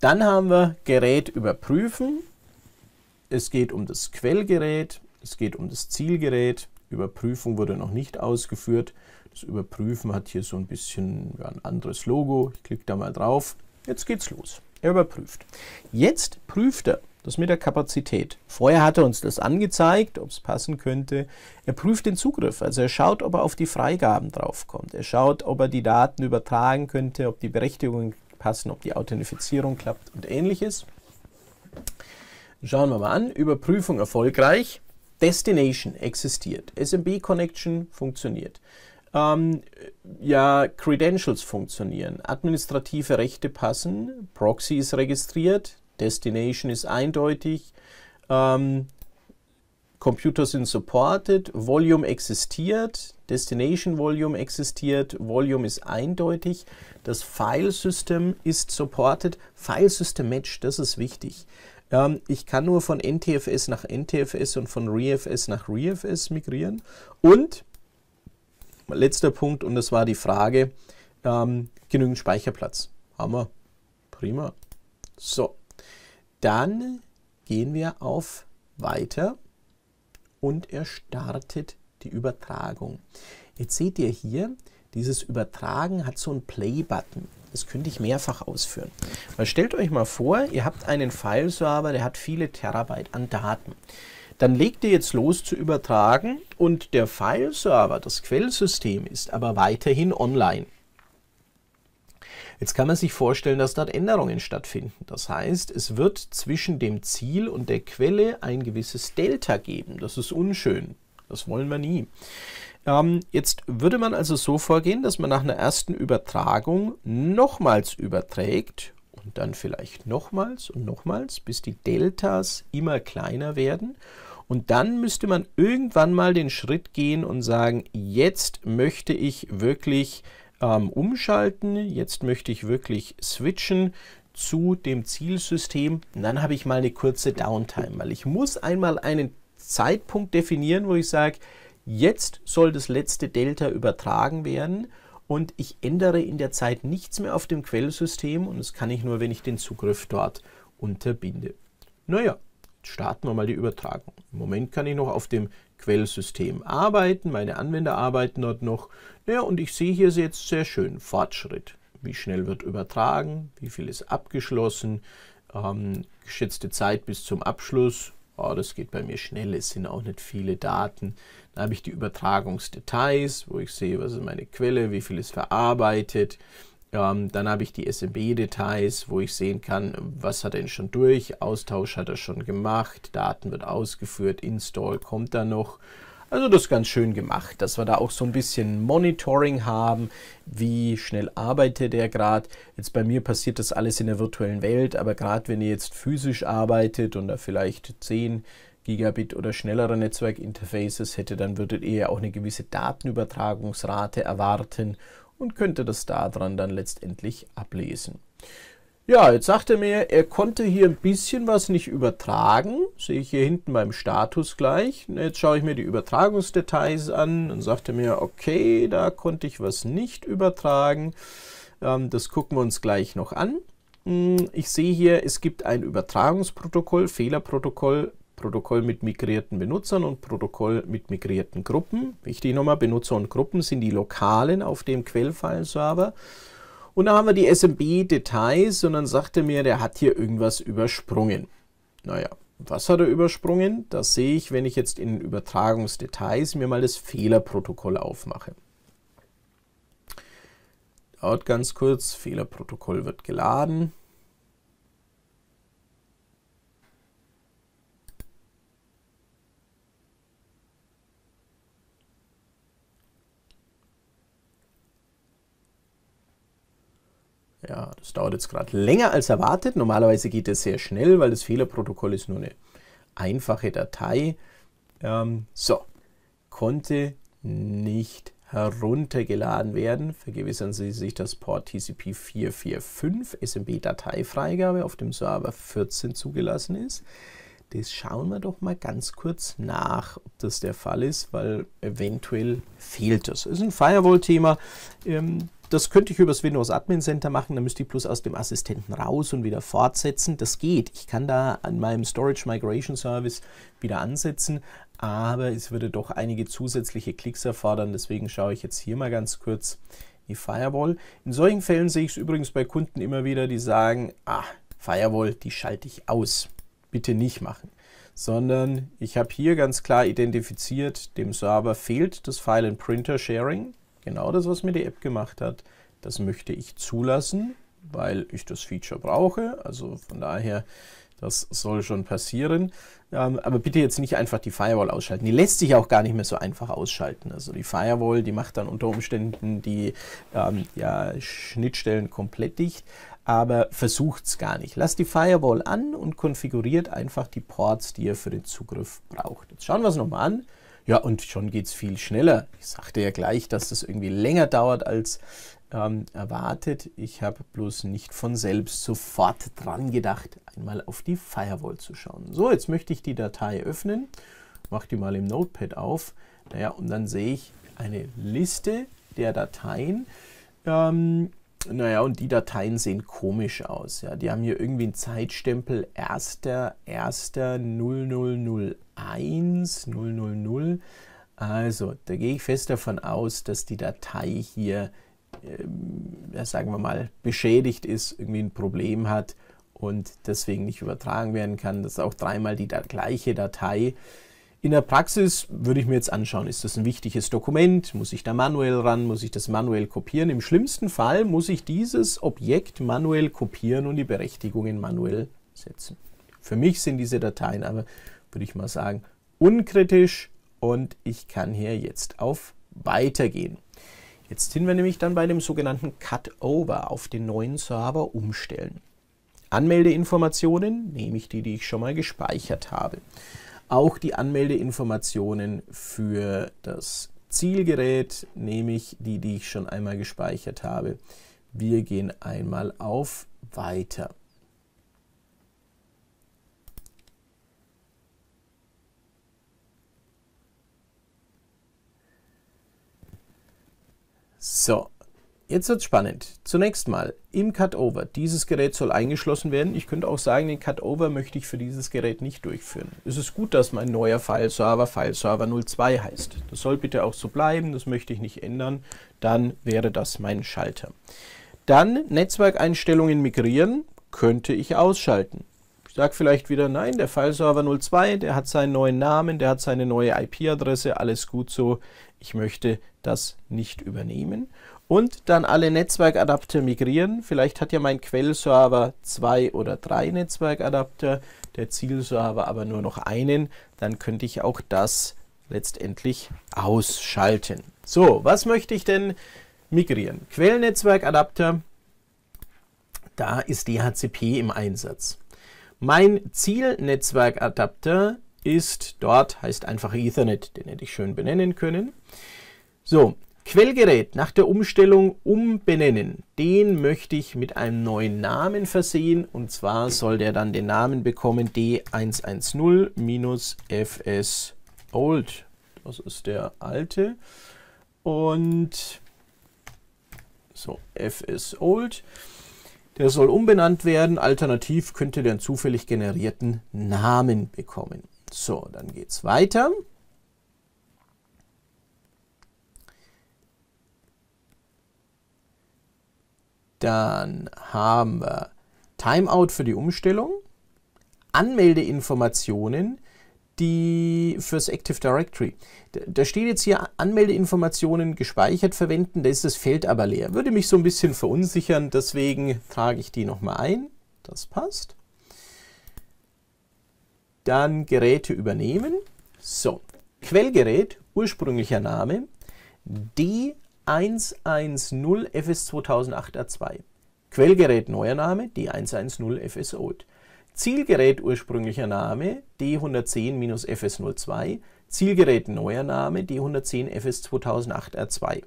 Dann haben wir Gerät überprüfen. Es geht um das Quellgerät, es geht um das Zielgerät, Überprüfung wurde noch nicht ausgeführt. Das Überprüfen hat hier so ein bisschen ein anderes Logo. Ich klicke da mal drauf. Jetzt geht's los. Er überprüft. Jetzt prüft er das mit der Kapazität. Vorher hat er uns das angezeigt, ob es passen könnte. Er prüft den Zugriff, also er schaut, ob er auf die Freigaben draufkommt. Er schaut, ob er die Daten übertragen könnte, ob die Berechtigungen passen, ob die Authentifizierung klappt und ähnliches. Schauen wir mal an. Überprüfung erfolgreich. Destination existiert, SMB Connection funktioniert. Ähm, ja, Credentials funktionieren, administrative Rechte passen, Proxy ist registriert, Destination ist eindeutig, ähm, Computer sind supported, Volume existiert, Destination Volume existiert, Volume ist eindeutig, das File System ist supported, File System Match, das ist wichtig. Ähm, ich kann nur von NTFS nach NTFS und von ReFS nach ReFS migrieren. Und letzter Punkt, und das war die Frage, ähm, genügend Speicherplatz. Haben wir. Prima. So, dann gehen wir auf Weiter und er startet die Übertragung. Jetzt seht ihr hier, dieses Übertragen hat so einen Play-Button. Das könnte ich mehrfach ausführen. Weil stellt euch mal vor, ihr habt einen File-Server, der hat viele Terabyte an Daten. Dann legt ihr jetzt los zu übertragen und der File-Server, das Quellsystem, ist aber weiterhin online. Jetzt kann man sich vorstellen, dass dort Änderungen stattfinden. Das heißt, es wird zwischen dem Ziel und der Quelle ein gewisses Delta geben. Das ist unschön. Das wollen wir nie. Ähm, jetzt würde man also so vorgehen, dass man nach einer ersten Übertragung nochmals überträgt und dann vielleicht nochmals und nochmals, bis die Deltas immer kleiner werden. Und dann müsste man irgendwann mal den Schritt gehen und sagen, jetzt möchte ich wirklich ähm, umschalten, jetzt möchte ich wirklich switchen zu dem Zielsystem. Und dann habe ich mal eine kurze Downtime, weil ich muss einmal einen Zeitpunkt definieren, wo ich sage, Jetzt soll das letzte Delta übertragen werden und ich ändere in der Zeit nichts mehr auf dem Quellsystem und das kann ich nur, wenn ich den Zugriff dort unterbinde. Naja, starten wir mal die Übertragung. Im Moment kann ich noch auf dem Quellsystem arbeiten, meine Anwender arbeiten dort noch. Naja, und ich sehe hier jetzt sehr schön Fortschritt. Wie schnell wird übertragen, wie viel ist abgeschlossen, ähm, geschätzte Zeit bis zum Abschluss. Oh, das geht bei mir schnell, es sind auch nicht viele Daten. Da habe ich die Übertragungsdetails, wo ich sehe, was ist meine Quelle, wie viel ist verarbeitet. Ähm, dann habe ich die SMB-Details, wo ich sehen kann, was hat er denn schon durch, Austausch hat er schon gemacht, Daten wird ausgeführt, Install kommt da noch. Also das ist ganz schön gemacht, dass wir da auch so ein bisschen Monitoring haben, wie schnell arbeitet er gerade. Jetzt bei mir passiert das alles in der virtuellen Welt, aber gerade wenn ihr jetzt physisch arbeitet und da vielleicht 10 Gigabit oder schnellere Netzwerkinterfaces hätte, dann würdet ihr ja auch eine gewisse Datenübertragungsrate erwarten und könnte das daran dann letztendlich ablesen. Ja, jetzt sagt er mir, er konnte hier ein bisschen was nicht übertragen. Sehe ich hier hinten beim Status gleich. Jetzt schaue ich mir die Übertragungsdetails an und sagt er mir, okay, da konnte ich was nicht übertragen. Ähm, das gucken wir uns gleich noch an. Hm, ich sehe hier, es gibt ein Übertragungsprotokoll, Fehlerprotokoll Protokoll mit migrierten Benutzern und Protokoll mit migrierten Gruppen. Wichtig nochmal, Benutzer und Gruppen sind die lokalen auf dem Quellfile-Server. Und da haben wir die SMB-Details und dann sagt er mir, der hat hier irgendwas übersprungen. Naja, was hat er übersprungen? Das sehe ich, wenn ich jetzt in Übertragungsdetails mir mal das Fehlerprotokoll aufmache. Dauert ganz kurz, Fehlerprotokoll wird geladen. Ja, das dauert jetzt gerade länger als erwartet. Normalerweise geht es sehr schnell, weil das Fehlerprotokoll ist nur eine einfache Datei. Ähm, so, konnte nicht heruntergeladen werden. Vergewissern Sie sich, dass Port TCP 445 SMB-Dateifreigabe auf dem Server 14 zugelassen ist. Das schauen wir doch mal ganz kurz nach, ob das der Fall ist, weil eventuell fehlt das. Ist ein Firewall-Thema. Ähm, das könnte ich über das Windows Admin Center machen, dann müsste ich bloß aus dem Assistenten raus und wieder fortsetzen. Das geht. Ich kann da an meinem Storage Migration Service wieder ansetzen, aber es würde doch einige zusätzliche Klicks erfordern. Deswegen schaue ich jetzt hier mal ganz kurz die Firewall. In solchen Fällen sehe ich es übrigens bei Kunden immer wieder, die sagen, ah, Firewall, die schalte ich aus. Bitte nicht machen sondern ich habe hier ganz klar identifiziert, dem Server fehlt das File- and Printer-Sharing. Genau das, was mir die App gemacht hat, das möchte ich zulassen, weil ich das Feature brauche. Also von daher, das soll schon passieren. Ähm, aber bitte jetzt nicht einfach die Firewall ausschalten. Die lässt sich auch gar nicht mehr so einfach ausschalten. Also die Firewall, die macht dann unter Umständen die ähm, ja, Schnittstellen komplett dicht aber versucht es gar nicht. Lasst die Firewall an und konfiguriert einfach die Ports, die ihr für den Zugriff braucht. Jetzt schauen wir es nochmal an. Ja, und schon geht es viel schneller. Ich sagte ja gleich, dass das irgendwie länger dauert als ähm, erwartet. Ich habe bloß nicht von selbst sofort dran gedacht, einmal auf die Firewall zu schauen. So, jetzt möchte ich die Datei öffnen. Mache die mal im Notepad auf. Naja, und dann sehe ich eine Liste der Dateien. Ähm, naja, und die Dateien sehen komisch aus. Ja. Die haben hier irgendwie einen Zeitstempel 1.1.0001 Also, da gehe ich fest davon aus, dass die Datei hier, äh, sagen wir mal, beschädigt ist, irgendwie ein Problem hat und deswegen nicht übertragen werden kann. Das ist auch dreimal die da gleiche Datei. In der Praxis würde ich mir jetzt anschauen, ist das ein wichtiges Dokument? Muss ich da manuell ran? Muss ich das manuell kopieren? Im schlimmsten Fall muss ich dieses Objekt manuell kopieren und die Berechtigungen manuell setzen. Für mich sind diese Dateien aber, würde ich mal sagen, unkritisch und ich kann hier jetzt auf Weitergehen. Jetzt sind wir nämlich dann bei dem sogenannten Cutover auf den neuen Server umstellen. Anmeldeinformationen nehme ich die, die ich schon mal gespeichert habe auch die Anmeldeinformationen für das Zielgerät, nämlich die, die ich schon einmal gespeichert habe. Wir gehen einmal auf Weiter. So, Jetzt wird es spannend. Zunächst mal im Cutover. Dieses Gerät soll eingeschlossen werden. Ich könnte auch sagen, den Cutover möchte ich für dieses Gerät nicht durchführen. Es ist gut, dass mein neuer File-Server File-Server 02 heißt. Das soll bitte auch so bleiben, das möchte ich nicht ändern. Dann wäre das mein Schalter. Dann Netzwerkeinstellungen migrieren könnte ich ausschalten. Ich sage vielleicht wieder, nein, der File-Server 02, der hat seinen neuen Namen, der hat seine neue IP-Adresse, alles gut so. Ich möchte das nicht übernehmen und dann alle Netzwerkadapter migrieren. Vielleicht hat ja mein Quellserver zwei oder drei Netzwerkadapter, der Zielserver aber nur noch einen. Dann könnte ich auch das letztendlich ausschalten. So, was möchte ich denn migrieren? Quellnetzwerkadapter, da ist DHCP im Einsatz. Mein Zielnetzwerkadapter ist dort, heißt einfach Ethernet, den hätte ich schön benennen können. So, Quellgerät nach der Umstellung umbenennen. Den möchte ich mit einem neuen Namen versehen und zwar soll der dann den Namen bekommen D110-FS Old. Das ist der alte. Und so, FS Old. Der soll umbenannt werden. Alternativ könnte der einen zufällig generierten Namen bekommen. So, dann geht es weiter. Dann haben wir Timeout für die Umstellung, Anmeldeinformationen, die fürs Active Directory. Da steht jetzt hier Anmeldeinformationen gespeichert verwenden, da ist das Feld aber leer. Würde mich so ein bisschen verunsichern, deswegen trage ich die nochmal ein. Das passt. Dann Geräte übernehmen. So, Quellgerät, ursprünglicher Name, D 110 FS 2008 A2. Quellgerät neuer Name D110 FS Old. Zielgerät ursprünglicher Name D110-FS02. Zielgerät neuer Name D110 FS 2008 R2.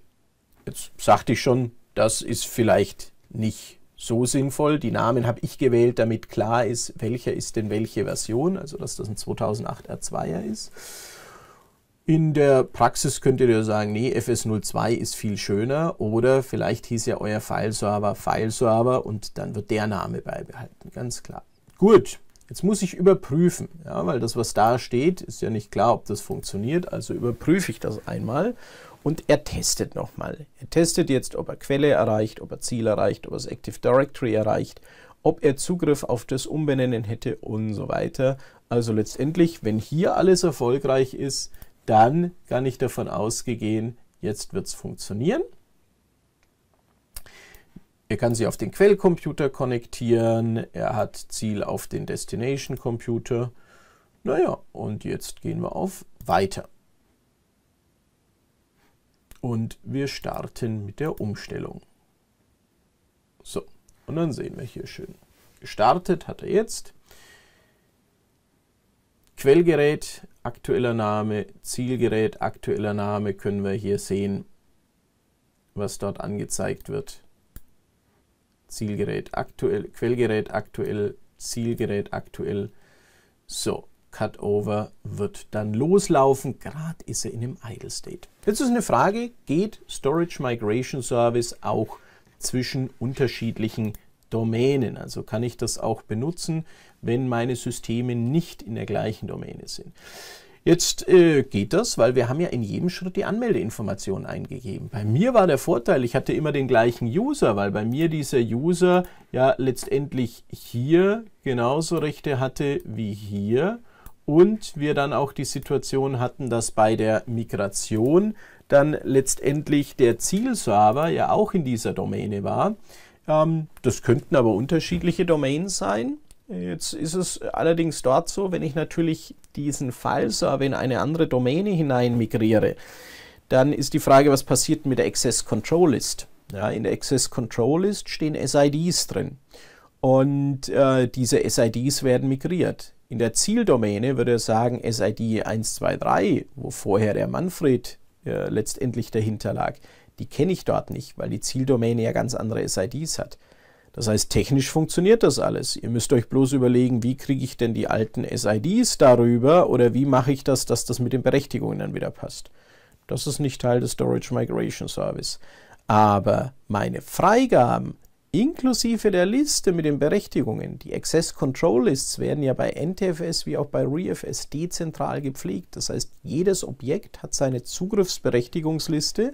Jetzt sagte ich schon, das ist vielleicht nicht so sinnvoll. Die Namen habe ich gewählt, damit klar ist, welcher ist denn welche Version, also dass das ein 2008 R2er ist. In der Praxis könntet ihr sagen, nee, FS02 ist viel schöner oder vielleicht hieß ja euer File-Server File-Server und dann wird der Name beibehalten, ganz klar. Gut, jetzt muss ich überprüfen, ja, weil das, was da steht, ist ja nicht klar, ob das funktioniert, also überprüfe ich das einmal und er testet nochmal. Er testet jetzt, ob er Quelle erreicht, ob er Ziel erreicht, ob er das Active Directory erreicht, ob er Zugriff auf das Umbenennen hätte und so weiter. Also letztendlich, wenn hier alles erfolgreich ist, dann kann ich davon ausgehen, jetzt wird es funktionieren. Er kann sie auf den Quellcomputer konnektieren, er hat Ziel auf den Destination Computer. Naja, und jetzt gehen wir auf Weiter. Und wir starten mit der Umstellung. So, und dann sehen wir hier schön. Gestartet hat er jetzt. Quellgerät aktueller Name, Zielgerät, aktueller Name können wir hier sehen, was dort angezeigt wird. Zielgerät aktuell, Quellgerät aktuell, Zielgerät aktuell. So, Cutover wird dann loslaufen. Gerade ist er in einem Idle State. Jetzt ist eine Frage, geht Storage Migration Service auch zwischen unterschiedlichen Domänen. Also kann ich das auch benutzen, wenn meine Systeme nicht in der gleichen Domäne sind. Jetzt äh, geht das, weil wir haben ja in jedem Schritt die Anmeldeinformation eingegeben. Bei mir war der Vorteil, ich hatte immer den gleichen User, weil bei mir dieser User ja letztendlich hier genauso Rechte hatte wie hier. Und wir dann auch die Situation hatten, dass bei der Migration dann letztendlich der Zielserver ja auch in dieser Domäne war. Ähm, das könnten aber unterschiedliche Domains sein. Jetzt ist es allerdings dort so, wenn ich natürlich diesen File-Server in eine andere Domäne hinein migriere, dann ist die Frage, was passiert mit der Access Control List? Ja, in der Access Control List stehen SIDs drin und äh, diese SIDs werden migriert. In der Zieldomäne würde er sagen SID 123, wo vorher der Manfred äh, letztendlich dahinter lag, die kenne ich dort nicht, weil die Zieldomäne ja ganz andere SIDs hat. Das heißt, technisch funktioniert das alles. Ihr müsst euch bloß überlegen, wie kriege ich denn die alten SIDs darüber oder wie mache ich das, dass das mit den Berechtigungen dann wieder passt. Das ist nicht Teil des Storage Migration Service. Aber meine Freigaben inklusive der Liste mit den Berechtigungen. Die Access Control Lists werden ja bei NTFS wie auch bei ReFS dezentral gepflegt. Das heißt, jedes Objekt hat seine Zugriffsberechtigungsliste,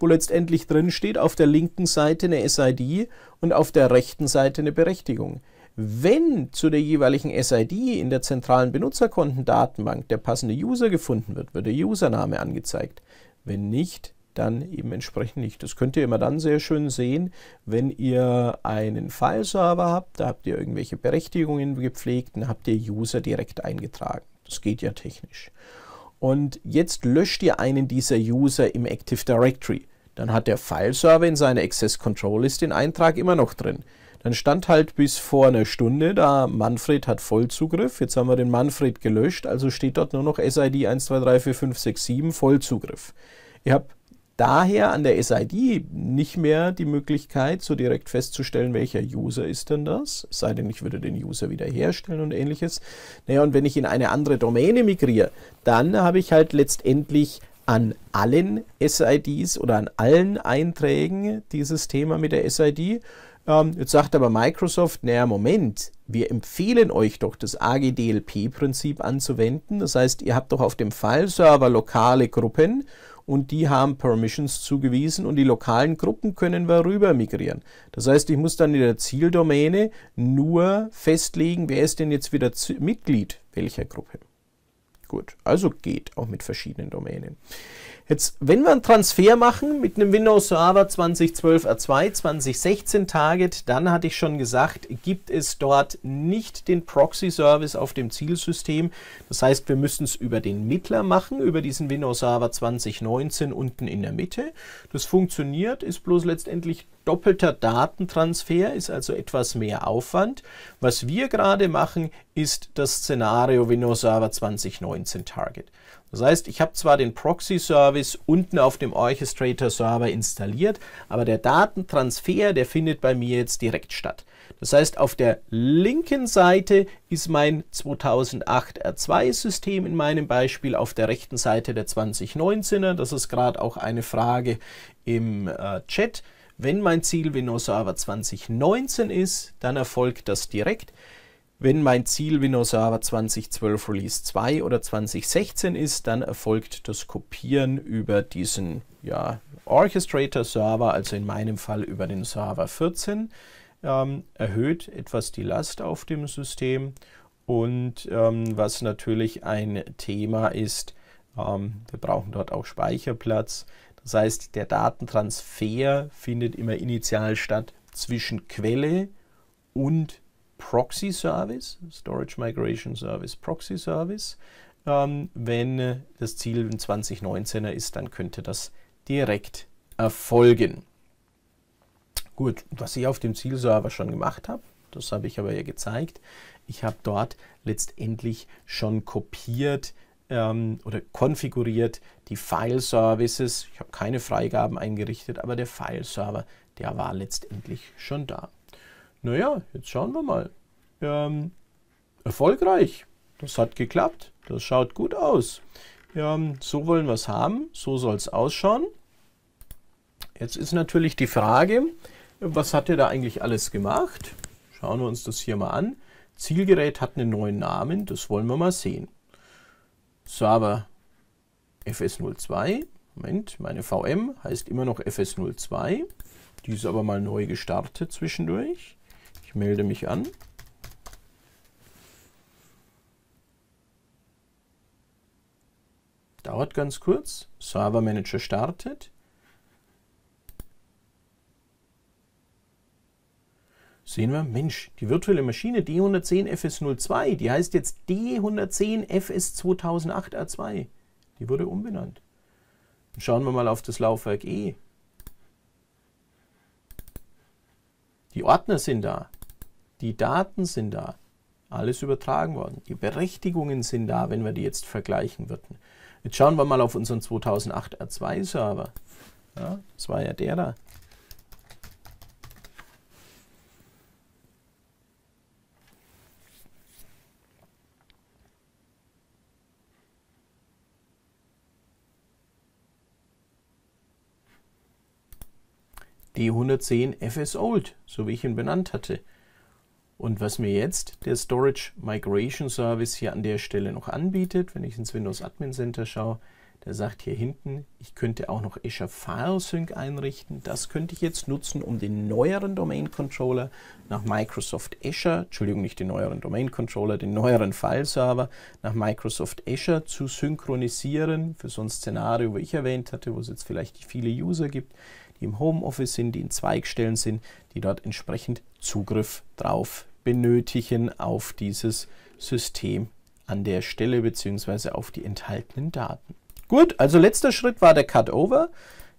wo letztendlich drin steht, auf der linken Seite eine SID und auf der rechten Seite eine Berechtigung. Wenn zu der jeweiligen SID in der zentralen Benutzerkontendatenbank der passende User gefunden wird, wird der Username angezeigt. Wenn nicht, dann eben entsprechend nicht. Das könnt ihr immer dann sehr schön sehen, wenn ihr einen Fileserver habt, da habt ihr irgendwelche Berechtigungen gepflegt, dann habt ihr User direkt eingetragen. Das geht ja technisch. Und jetzt löscht ihr einen dieser User im Active Directory. Dann hat der Fileserver in seiner Access Control List den Eintrag immer noch drin. Dann stand halt bis vor einer Stunde da, Manfred hat Vollzugriff. Jetzt haben wir den Manfred gelöscht, also steht dort nur noch SID 1234567 Vollzugriff. Ihr habt daher an der SID nicht mehr die Möglichkeit, so direkt festzustellen, welcher User ist denn das, es sei denn, ich würde den User wiederherstellen und ähnliches. Naja, und wenn ich in eine andere Domäne migriere, dann habe ich halt letztendlich an allen SIDs oder an allen Einträgen dieses Thema mit der SID. Ähm, jetzt sagt aber Microsoft, naja, Moment, wir empfehlen euch doch, das AGDLP-Prinzip anzuwenden. Das heißt, ihr habt doch auf dem File-Server lokale Gruppen und die haben Permissions zugewiesen und die lokalen Gruppen können wir rüber migrieren. Das heißt, ich muss dann in der Zieldomäne nur festlegen, wer ist denn jetzt wieder Mitglied welcher Gruppe. Gut, also geht auch mit verschiedenen Domänen. Jetzt, wenn wir einen Transfer machen mit einem Windows Server 2012 R2, 2016 Target, dann hatte ich schon gesagt, gibt es dort nicht den Proxy-Service auf dem Zielsystem. Das heißt, wir müssen es über den Mittler machen, über diesen Windows Server 2019 unten in der Mitte. Das funktioniert, ist bloß letztendlich doppelter Datentransfer, ist also etwas mehr Aufwand. Was wir gerade machen, ist das Szenario Windows Server 2019 Target. Das heißt, ich habe zwar den Proxy-Service unten auf dem Orchestrator-Server installiert, aber der Datentransfer, der findet bei mir jetzt direkt statt. Das heißt, auf der linken Seite ist mein 2008 R2-System in meinem Beispiel, auf der rechten Seite der 2019er. Das ist gerade auch eine Frage im äh, Chat. Wenn mein Ziel Windows Server 2019 ist, dann erfolgt das direkt. Wenn mein Ziel Windows Server 2012 Release 2 oder 2016 ist, dann erfolgt das Kopieren über diesen ja, Orchestrator Server, also in meinem Fall über den Server 14, ähm, erhöht etwas die Last auf dem System. Und ähm, was natürlich ein Thema ist, ähm, wir brauchen dort auch Speicherplatz. Das heißt, der Datentransfer findet immer initial statt zwischen Quelle und Proxy Service, Storage Migration Service, Proxy Service. Ähm, wenn äh, das Ziel ein 2019er ist, dann könnte das direkt erfolgen. Gut, was ich auf dem Zielserver schon gemacht habe, das habe ich aber ja gezeigt. Ich habe dort letztendlich schon kopiert ähm, oder konfiguriert die File-Services. Ich habe keine Freigaben eingerichtet, aber der File-Server, der war letztendlich schon da naja, jetzt schauen wir mal. Ähm, erfolgreich. Das hat geklappt. Das schaut gut aus. Ähm, so wollen wir es haben. So soll es ausschauen. Jetzt ist natürlich die Frage, was hat er da eigentlich alles gemacht? Schauen wir uns das hier mal an. Zielgerät hat einen neuen Namen. Das wollen wir mal sehen. Server FS02. Moment, meine VM heißt immer noch FS02. Die ist aber mal neu gestartet zwischendurch. Ich melde mich an. Dauert ganz kurz. Server Manager startet. Sehen wir, Mensch, die virtuelle Maschine D110FS02, die heißt jetzt D110FS2008A2. Die wurde umbenannt. Schauen wir mal auf das Laufwerk E. Die Ordner sind da. Die Daten sind da. Alles übertragen worden. Die Berechtigungen sind da, wenn wir die jetzt vergleichen würden. Jetzt schauen wir mal auf unseren 2008 R2-Server. Ja, das war ja der da. D110 FS Old, so wie ich ihn benannt hatte. Und was mir jetzt der Storage Migration Service hier an der Stelle noch anbietet, wenn ich ins Windows Admin Center schaue, der sagt hier hinten, ich könnte auch noch Azure File Sync einrichten. Das könnte ich jetzt nutzen, um den neueren Domain Controller nach Microsoft Azure, Entschuldigung, nicht den neueren Domain Controller, den neueren File Server nach Microsoft Azure zu synchronisieren. Für so ein Szenario, wo ich erwähnt hatte, wo es jetzt vielleicht viele User gibt, die im Homeoffice sind, die in Zweigstellen sind, die dort entsprechend Zugriff drauf benötigen auf dieses System an der Stelle beziehungsweise auf die enthaltenen Daten. Gut, also letzter Schritt war der Cutover.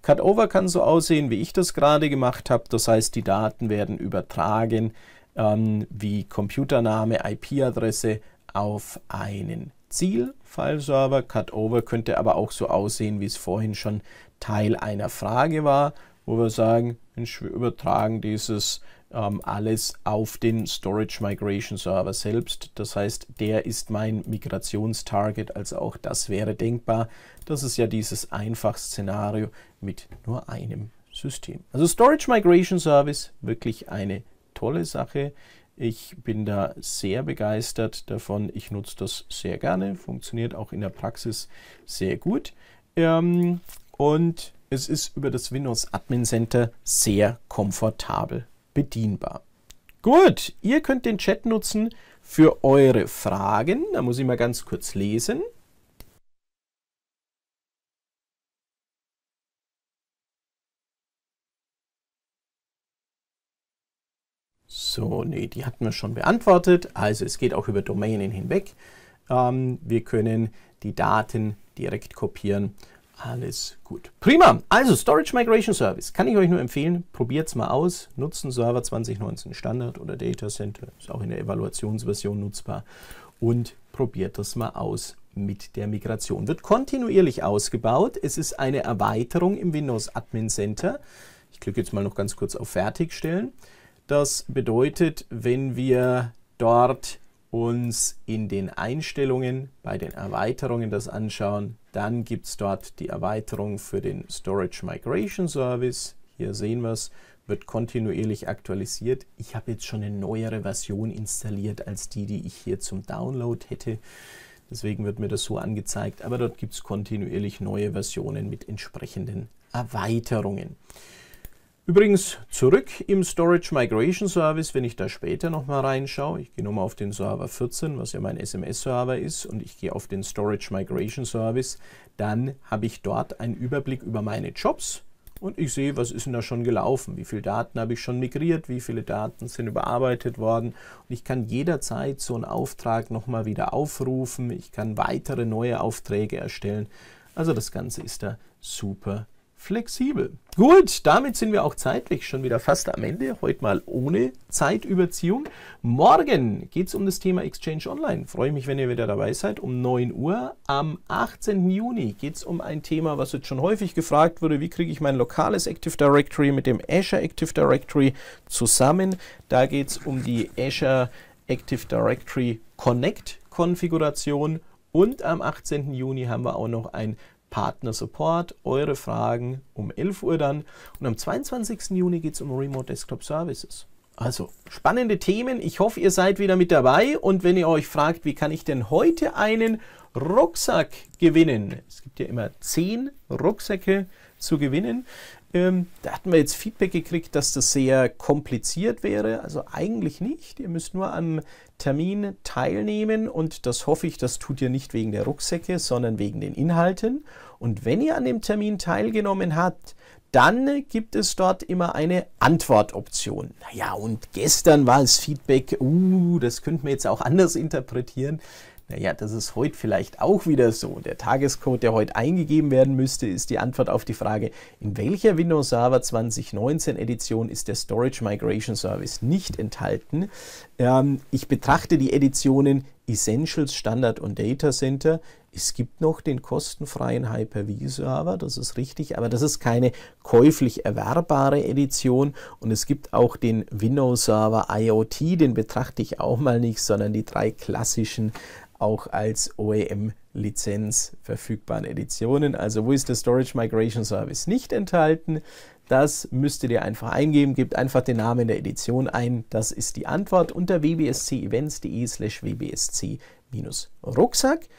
Cutover kann so aussehen, wie ich das gerade gemacht habe. Das heißt, die Daten werden übertragen ähm, wie Computername, IP-Adresse auf einen ziel file server Cutover könnte aber auch so aussehen, wie es vorhin schon Teil einer Frage war, wo wir sagen, Mensch, wir übertragen dieses ähm, alles auf den Storage Migration Server selbst. Das heißt, der ist mein Migrationstarget, also auch das wäre denkbar. Das ist ja dieses Einfach-Szenario mit nur einem System. Also Storage Migration Service, wirklich eine tolle Sache. Ich bin da sehr begeistert davon. Ich nutze das sehr gerne. Funktioniert auch in der Praxis sehr gut. Ähm, und es ist über das Windows Admin Center sehr komfortabel bedienbar. Gut, ihr könnt den Chat nutzen für eure Fragen. Da muss ich mal ganz kurz lesen. So, nee, die hatten wir schon beantwortet. Also es geht auch über Domänen hinweg. Ähm, wir können die Daten direkt kopieren alles gut. Prima. Also Storage Migration Service kann ich euch nur empfehlen. Probiert es mal aus. Nutzen Server 2019 Standard oder Data Center. Ist auch in der Evaluationsversion nutzbar. Und probiert das mal aus mit der Migration. Wird kontinuierlich ausgebaut. Es ist eine Erweiterung im Windows Admin Center. Ich klicke jetzt mal noch ganz kurz auf Fertigstellen. Das bedeutet, wenn wir dort uns in den Einstellungen bei den Erweiterungen das anschauen, dann gibt es dort die Erweiterung für den Storage Migration Service. Hier sehen wir es, wird kontinuierlich aktualisiert. Ich habe jetzt schon eine neuere Version installiert als die, die ich hier zum Download hätte. Deswegen wird mir das so angezeigt. Aber dort gibt es kontinuierlich neue Versionen mit entsprechenden Erweiterungen. Übrigens zurück im Storage Migration Service, wenn ich da später nochmal reinschaue, ich gehe nochmal auf den Server 14, was ja mein SMS-Server ist, und ich gehe auf den Storage Migration Service, dann habe ich dort einen Überblick über meine Jobs und ich sehe, was ist denn da schon gelaufen, wie viele Daten habe ich schon migriert, wie viele Daten sind überarbeitet worden und ich kann jederzeit so einen Auftrag nochmal wieder aufrufen, ich kann weitere neue Aufträge erstellen, also das Ganze ist da super flexibel. Gut, damit sind wir auch zeitlich schon wieder fast am Ende. Heute mal ohne Zeitüberziehung. Morgen geht es um das Thema Exchange Online. Freue mich, wenn ihr wieder dabei seid. Um 9 Uhr am 18. Juni geht es um ein Thema, was jetzt schon häufig gefragt wurde. Wie kriege ich mein lokales Active Directory mit dem Azure Active Directory zusammen? Da geht es um die Azure Active Directory Connect Konfiguration. Und am 18. Juni haben wir auch noch ein Partner Support, eure Fragen um 11 Uhr dann. Und am 22. Juni geht es um Remote Desktop Services. Also spannende Themen. Ich hoffe, ihr seid wieder mit dabei. Und wenn ihr euch fragt, wie kann ich denn heute einen Rucksack gewinnen? Es gibt ja immer 10 Rucksäcke zu gewinnen. Ähm, da hatten wir jetzt Feedback gekriegt, dass das sehr kompliziert wäre. Also eigentlich nicht. Ihr müsst nur am Termin teilnehmen und das hoffe ich, das tut ihr nicht wegen der Rucksäcke, sondern wegen den Inhalten. Und wenn ihr an dem Termin teilgenommen habt, dann gibt es dort immer eine Antwortoption. Naja, und gestern war es Feedback, uh, das könnten wir jetzt auch anders interpretieren. Naja, das ist heute vielleicht auch wieder so. Der Tagescode, der heute eingegeben werden müsste, ist die Antwort auf die Frage, in welcher Windows Server 2019 Edition ist der Storage Migration Service nicht enthalten. Ähm, ich betrachte die Editionen Essentials, Standard und Data Center. Es gibt noch den kostenfreien Hyper-V-Server, das ist richtig, aber das ist keine käuflich erwerbbare Edition. Und es gibt auch den Windows-Server IoT, den betrachte ich auch mal nicht, sondern die drei klassischen auch als OEM-Lizenz verfügbaren Editionen. Also wo ist der Storage Migration Service nicht enthalten? Das müsstet ihr einfach eingeben, gebt einfach den Namen der Edition ein. Das ist die Antwort unter wbscevents.de slash wbsc-rucksack.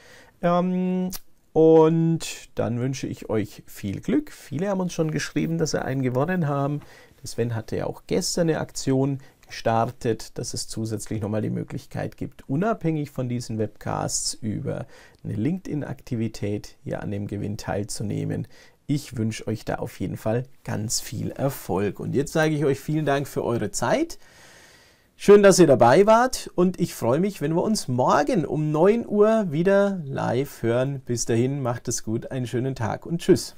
Ähm, und dann wünsche ich euch viel Glück. Viele haben uns schon geschrieben, dass sie einen gewonnen haben. Der Sven hatte ja auch gestern eine Aktion gestartet, dass es zusätzlich nochmal die Möglichkeit gibt, unabhängig von diesen Webcasts über eine LinkedIn-Aktivität hier an dem Gewinn teilzunehmen. Ich wünsche euch da auf jeden Fall ganz viel Erfolg. Und jetzt sage ich euch vielen Dank für eure Zeit. Schön, dass ihr dabei wart und ich freue mich, wenn wir uns morgen um 9 Uhr wieder live hören. Bis dahin, macht es gut, einen schönen Tag und tschüss.